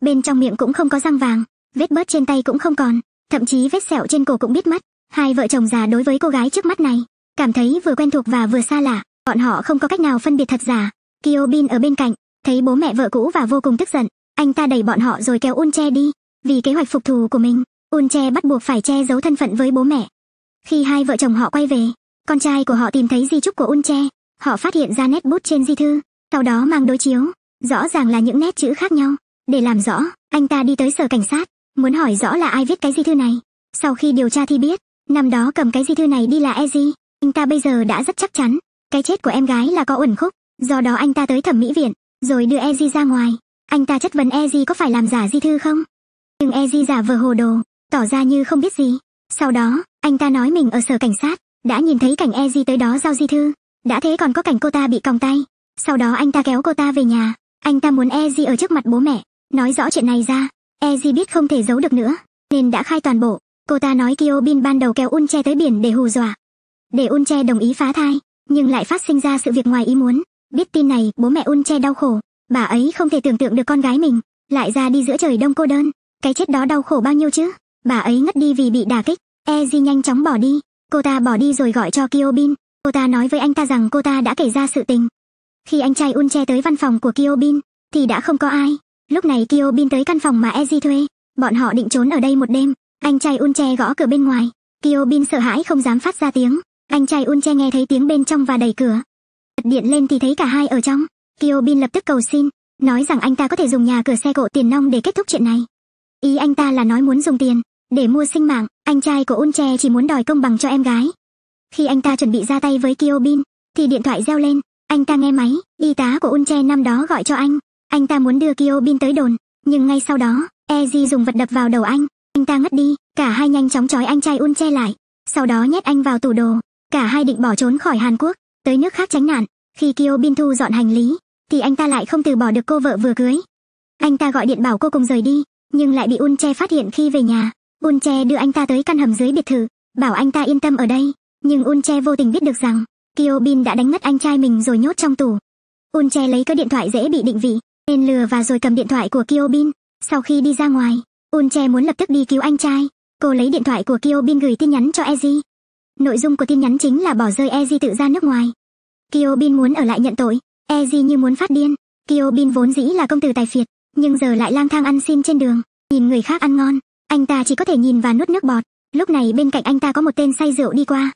bên trong miệng cũng không có răng vàng, vết bớt trên tay cũng không còn, thậm chí vết sẹo trên cổ cũng biết mất. Hai vợ chồng già đối với cô gái trước mắt này, cảm thấy vừa quen thuộc và vừa xa lạ, bọn họ không có cách nào phân biệt thật giả. Kyobin ở bên cạnh, thấy bố mẹ vợ cũ và vô cùng tức giận, anh ta đẩy bọn họ rồi kéo Unche đi. Vì kế hoạch phục thù của mình, Unche bắt buộc phải che giấu thân phận với bố mẹ. Khi hai vợ chồng họ quay về, con trai của họ tìm thấy di chúc của Unche, họ phát hiện ra nét bút trên di thư, sau đó mang đối chiếu, rõ ràng là những nét chữ khác nhau. Để làm rõ, anh ta đi tới sở cảnh sát, muốn hỏi rõ là ai viết cái di thư này. Sau khi điều tra thì biết, năm đó cầm cái di thư này đi là Eji, anh ta bây giờ đã rất chắc chắn, cái chết của em gái là có uẩn khúc, do đó anh ta tới thẩm mỹ viện, rồi đưa Eji ra ngoài. Anh ta chất vấn Eji có phải làm giả di thư không? Nhưng Eji giả vờ hồ đồ, tỏ ra như không biết gì. Sau đó, anh ta nói mình ở sở cảnh sát, đã nhìn thấy cảnh Eji tới đó giao di thư, đã thế còn có cảnh cô ta bị còng tay. Sau đó anh ta kéo cô ta về nhà, anh ta muốn Eji ở trước mặt bố mẹ, Nói rõ chuyện này ra, Eji biết không thể giấu được nữa, nên đã khai toàn bộ. Cô ta nói Kyobin ban đầu kéo Unche tới biển để hù dọa. Để Unche đồng ý phá thai, nhưng lại phát sinh ra sự việc ngoài ý muốn. Biết tin này, bố mẹ Unche đau khổ. Bà ấy không thể tưởng tượng được con gái mình, lại ra đi giữa trời đông cô đơn. Cái chết đó đau khổ bao nhiêu chứ? Bà ấy ngất đi vì bị đả kích. Eji nhanh chóng bỏ đi. Cô ta bỏ đi rồi gọi cho Kyobin. Cô ta nói với anh ta rằng cô ta đã kể ra sự tình. Khi anh trai Unche tới văn phòng của Kyobin, thì đã không có ai. Lúc này Kyo Bin tới căn phòng mà Eji thuê, bọn họ định trốn ở đây một đêm. Anh trai Unche gõ cửa bên ngoài, Kyo Bin sợ hãi không dám phát ra tiếng. Anh trai Unche nghe thấy tiếng bên trong và đẩy cửa. Bật điện lên thì thấy cả hai ở trong. Kyo Bin lập tức cầu xin, nói rằng anh ta có thể dùng nhà cửa xe cộ tiền nong để kết thúc chuyện này. Ý anh ta là nói muốn dùng tiền để mua sinh mạng, anh trai của Unche chỉ muốn đòi công bằng cho em gái. Khi anh ta chuẩn bị ra tay với Kyo Bin, thì điện thoại reo lên, anh ta nghe máy, y tá của Unche năm đó gọi cho anh, anh ta muốn đưa Kyobin tới đồn, nhưng ngay sau đó, Eji dùng vật đập vào đầu anh, anh ta ngất đi, cả hai nhanh chóng trói anh trai Un che lại, sau đó nhét anh vào tủ đồ. Cả hai định bỏ trốn khỏi Hàn Quốc, tới nước khác tránh nạn. Khi Kyobin thu dọn hành lý, thì anh ta lại không từ bỏ được cô vợ vừa cưới. Anh ta gọi điện bảo cô cùng rời đi, nhưng lại bị Un che phát hiện khi về nhà. Un che đưa anh ta tới căn hầm dưới biệt thự, bảo anh ta yên tâm ở đây, nhưng Un che vô tình biết được rằng Kyobin đã đánh ngất anh trai mình rồi nhốt trong tủ. Un che lấy cái điện thoại dễ bị định vị, nên lừa và rồi cầm điện thoại của Kyobin. Sau khi đi ra ngoài, Unche muốn lập tức đi cứu anh trai. Cô lấy điện thoại của Kyobin gửi tin nhắn cho Eji. Nội dung của tin nhắn chính là bỏ rơi Eji tự ra nước ngoài. Kyobin muốn ở lại nhận tội, Eji như muốn phát điên. Kyobin vốn dĩ là công tử tài phiệt, nhưng giờ lại lang thang ăn xin trên đường, nhìn người khác ăn ngon, anh ta chỉ có thể nhìn và nuốt nước bọt. Lúc này bên cạnh anh ta có một tên say rượu đi qua.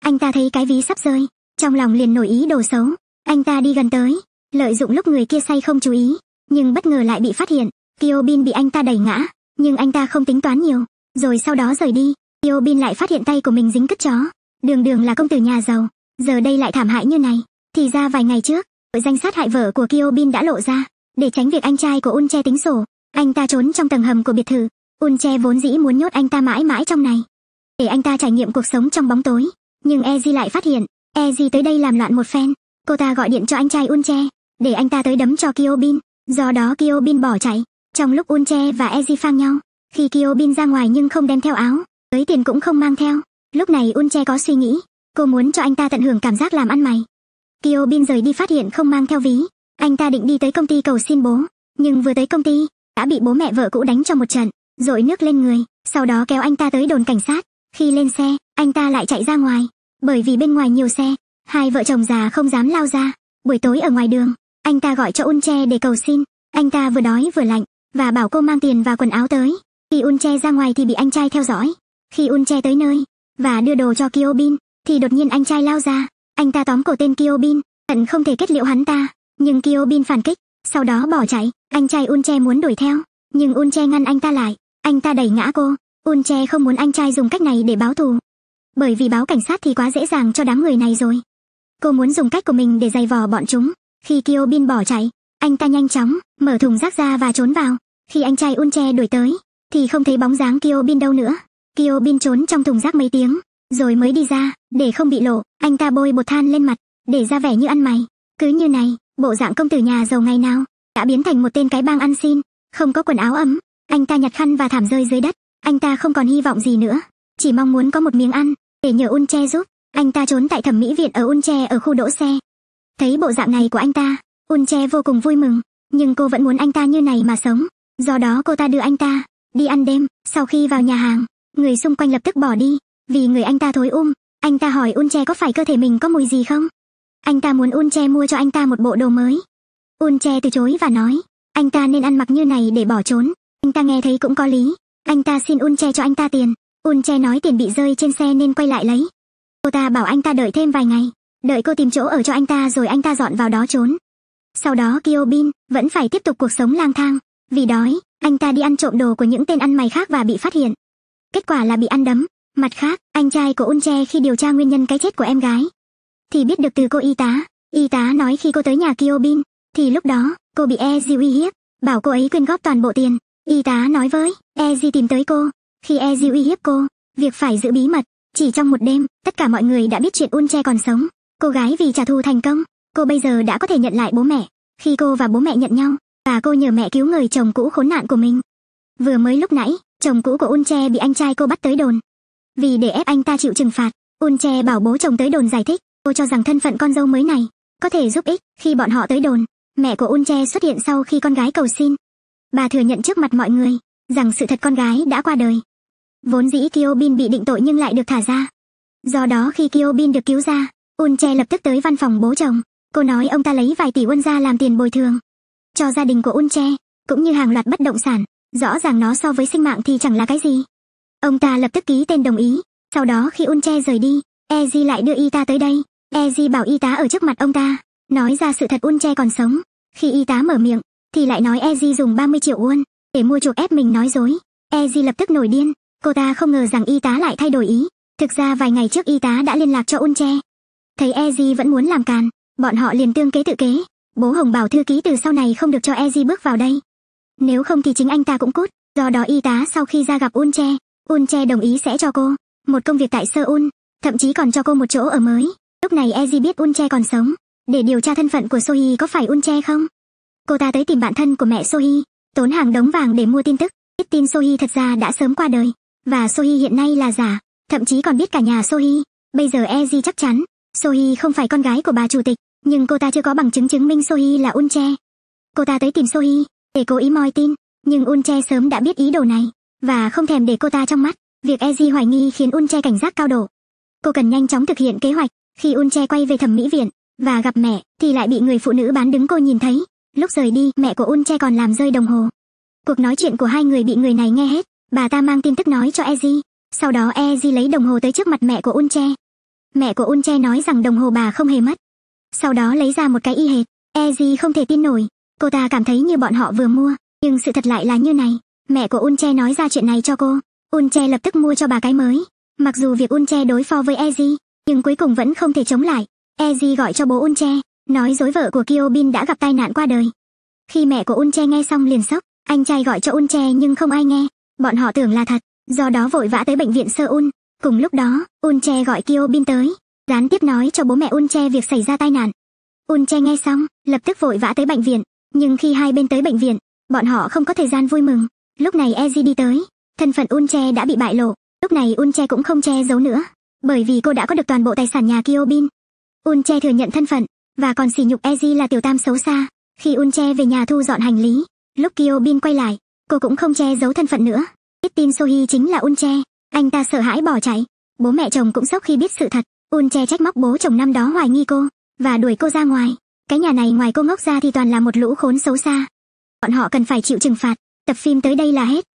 Anh ta thấy cái ví sắp rơi, trong lòng liền nổi ý đồ xấu, anh ta đi gần tới, lợi dụng lúc người kia say không chú ý, nhưng bất ngờ lại bị phát hiện. Tiêu Bin bị anh ta đẩy ngã, nhưng anh ta không tính toán nhiều, rồi sau đó rời đi. Tiêu Bin lại phát hiện tay của mình dính cứt chó. Đường đường là công tử nhà giàu, giờ đây lại thảm hại như này. Thì ra vài ngày trước, tội danh sát hại vợ của Kyo Bin đã lộ ra, để tránh việc anh trai của Unche tính sổ, anh ta trốn trong tầng hầm của biệt thự. Unche vốn dĩ muốn nhốt anh ta mãi mãi trong này, để anh ta trải nghiệm cuộc sống trong bóng tối, nhưng Eji lại phát hiện, Eji tới đây làm loạn một phen. Cô ta gọi điện cho anh trai Unche, để anh ta tới đấm cho Kyobin, do đó Kyobin bỏ chạy. Trong lúc Unche và Eji phang nhau, khi Kyobin ra ngoài nhưng không đem theo áo, tới tiền cũng không mang theo. Lúc này Unche có suy nghĩ, cô muốn cho anh ta tận hưởng cảm giác làm ăn mày. Kyobin rời đi phát hiện không mang theo ví, anh ta định đi tới công ty cầu xin bố, nhưng vừa tới công ty, đã bị bố mẹ vợ cũ đánh cho một trận, dội nước lên người, sau đó kéo anh ta tới đồn cảnh sát. Khi lên xe, anh ta lại chạy ra ngoài, bởi vì bên ngoài nhiều xe, hai vợ chồng già không dám lao ra. Buổi tối ở ngoài đường, anh ta gọi cho Unche để cầu xin, anh ta vừa đói vừa lạnh, và bảo cô mang tiền và quần áo tới. Khi Unche ra ngoài thì bị anh trai theo dõi. Khi Unche tới nơi, và đưa đồ cho Kyobin, thì đột nhiên anh trai lao ra, anh ta tóm cổ tên Kyobin, tận không thể kết liễu hắn ta, nhưng Kyobin phản kích, sau đó bỏ chạy, anh trai Unche muốn đuổi theo, nhưng Unche ngăn anh ta lại, anh ta đẩy ngã cô, Unche không muốn anh trai dùng cách này để báo thù, bởi vì báo cảnh sát thì quá dễ dàng cho đám người này rồi. Cô muốn dùng cách của mình để giày vò bọn chúng, khi Kyo-bin bỏ chạy, anh ta nhanh chóng mở thùng rác ra và trốn vào. Khi anh trai Unche đuổi tới, thì không thấy bóng dáng Kyo-bin đâu nữa. Kyo-bin trốn trong thùng rác mấy tiếng, rồi mới đi ra, để không bị lộ, anh ta bôi bột than lên mặt, để ra vẻ như ăn mày. Cứ như này, bộ dạng công tử nhà giàu ngày nào đã biến thành một tên cái bang ăn xin, không có quần áo ấm, anh ta nhặt khăn và thảm rơi dưới đất, anh ta không còn hy vọng gì nữa, chỉ mong muốn có một miếng ăn, để nhờ Unche giúp. Anh ta trốn tại thẩm mỹ viện ở Unche ở khu đỗ xe, Thấy bộ dạng này của anh ta, Un Che vô cùng vui mừng, nhưng cô vẫn muốn anh ta như này mà sống. Do đó cô ta đưa anh ta đi ăn đêm, sau khi vào nhà hàng, người xung quanh lập tức bỏ đi, vì người anh ta thối um. Anh ta hỏi Un Che có phải cơ thể mình có mùi gì không? Anh ta muốn Un Che mua cho anh ta một bộ đồ mới. Un Che từ chối và nói, anh ta nên ăn mặc như này để bỏ trốn. Anh ta nghe thấy cũng có lý, anh ta xin Un Che cho anh ta tiền. Un Che nói tiền bị rơi trên xe nên quay lại lấy. Cô ta bảo anh ta đợi thêm vài ngày, đợi cô tìm chỗ ở cho anh ta rồi anh ta dọn vào đó trốn. Sau đó Kyobin vẫn phải tiếp tục cuộc sống lang thang, vì đói, anh ta đi ăn trộm đồ của những tên ăn mày khác và bị phát hiện. Kết quả là bị ăn đấm. Mặt khác, anh trai của Unche khi điều tra nguyên nhân cái chết của em gái, thì biết được từ cô y tá. Y tá nói khi cô tới nhà Kyobin, thì lúc đó, cô bị Eji uy hiếp, bảo cô ấy quyên góp toàn bộ tiền. Y tá nói với, Eji tìm tới cô. Khi Eji uy hiếp cô, việc phải giữ bí mật, chỉ trong một đêm, tất cả mọi người đã biết chuyện Unche còn sống. Cô gái vì trả thù thành công, cô bây giờ đã có thể nhận lại bố mẹ. Khi cô và bố mẹ nhận nhau, và cô nhờ mẹ cứu người chồng cũ khốn nạn của mình. Vừa mới lúc nãy, chồng cũ của Unche bị anh trai cô bắt tới đồn. Vì để ép anh ta chịu trừng phạt, Unche bảo bố chồng tới đồn giải thích, cô cho rằng thân phận con dâu mới này có thể giúp ích khi bọn họ tới đồn. Mẹ của Unche xuất hiện sau khi con gái cầu xin. Bà thừa nhận trước mặt mọi người rằng sự thật con gái đã qua đời. Vốn dĩ Kyobin bị định tội nhưng lại được thả ra. Do đó khi Kyobin được cứu ra, Un Che lập tức tới văn phòng bố chồng. Cô nói ông ta lấy vài tỷ won ra làm tiền bồi thường. Cho gia đình của Un Che, cũng như hàng loạt bất động sản, rõ ràng nó so với sinh mạng thì chẳng là cái gì. Ông ta lập tức ký tên đồng ý, sau đó khi Un Che rời đi, Eji lại đưa y tá tới đây. Eji bảo y tá ở trước mặt ông ta, nói ra sự thật Un Che còn sống. Khi y tá mở miệng, thì lại nói Eji dùng 30 triệu won để mua chuộc ép mình nói dối. Eji lập tức nổi điên, cô ta không ngờ rằng y tá lại thay đổi ý. Thực ra vài ngày trước y tá đã liên lạc cho Un Che, thấy Eji vẫn muốn làm càn, bọn họ liền tương kế tự kế. Bố Hồng bảo thư ký từ sau này không được cho Eji bước vào đây. Nếu không thì chính anh ta cũng cút, do đó y tá sau khi ra gặp Un Che, Un Che đồng ý sẽ cho cô một công việc tại Seoul, thậm chí còn cho cô một chỗ ở mới. Lúc này Eji biết Un Che còn sống, để điều tra thân phận của Sohi có phải Un Che không. Cô ta tới tìm bạn thân của mẹ Sohi, tốn hàng đống vàng để mua tin tức, biết tin Sohi thật ra đã sớm qua đời, và Sohi hiện nay là giả, thậm chí còn biết cả nhà Sohi. Bây giờ Eji chắc chắn Sohi không phải con gái của bà chủ tịch, nhưng cô ta chưa có bằng chứng chứng minh Sohi là Unche. Cô ta tới tìm Sohi để cố ý moi tin, nhưng Unche sớm đã biết ý đồ này và không thèm để cô ta trong mắt. Việc Eji hoài nghi khiến Unche cảnh giác cao độ. Cô cần nhanh chóng thực hiện kế hoạch. Khi Unche quay về thẩm mỹ viện và gặp mẹ, thì lại bị người phụ nữ bán đứng cô nhìn thấy. Lúc rời đi, mẹ của Unche còn làm rơi đồng hồ. Cuộc nói chuyện của hai người bị người này nghe hết. Bà ta mang tin tức nói cho Eji. Sau đó Eji lấy đồng hồ tới trước mặt mẹ của Unche mẹ của Un Che nói rằng đồng hồ bà không hề mất. Sau đó lấy ra một cái y hệt, Eji không thể tin nổi, cô ta cảm thấy như bọn họ vừa mua, nhưng sự thật lại là như này. Mẹ của Un Che nói ra chuyện này cho cô, Un Che lập tức mua cho bà cái mới. Mặc dù việc Un Che đối phó với Eji, nhưng cuối cùng vẫn không thể chống lại. Eji gọi cho bố Un Che, nói dối vợ của Kyobin đã gặp tai nạn qua đời. Khi mẹ của Un Che nghe xong liền sốc, anh trai gọi cho Un Che nhưng không ai nghe, bọn họ tưởng là thật, do đó vội vã tới bệnh viện Seoul, Cùng lúc đó, Unche gọi Kyo Bin tới, gián tiếp nói cho bố mẹ Unche việc xảy ra tai nạn. Unche nghe xong, lập tức vội vã tới bệnh viện, nhưng khi hai bên tới bệnh viện, bọn họ không có thời gian vui mừng. Lúc này Eji đi tới, thân phận Unche đã bị bại lộ, lúc này Unche cũng không che giấu nữa, bởi vì cô đã có được toàn bộ tài sản nhà Kyo Bin. Unche thừa nhận thân phận, và còn sỉ nhục Eji là tiểu tam xấu xa. Khi Unche về nhà thu dọn hành lý, lúc Kyo Bin quay lại, cô cũng không che giấu thân phận nữa. Ít tin Sohi chính là Unche, anh ta sợ hãi bỏ chạy bố mẹ chồng cũng sốc khi biết sự thật un che trách móc bố chồng năm đó hoài nghi cô và đuổi cô ra ngoài cái nhà này ngoài cô ngốc ra thì toàn là một lũ khốn xấu xa bọn họ cần phải chịu trừng phạt tập phim tới đây là hết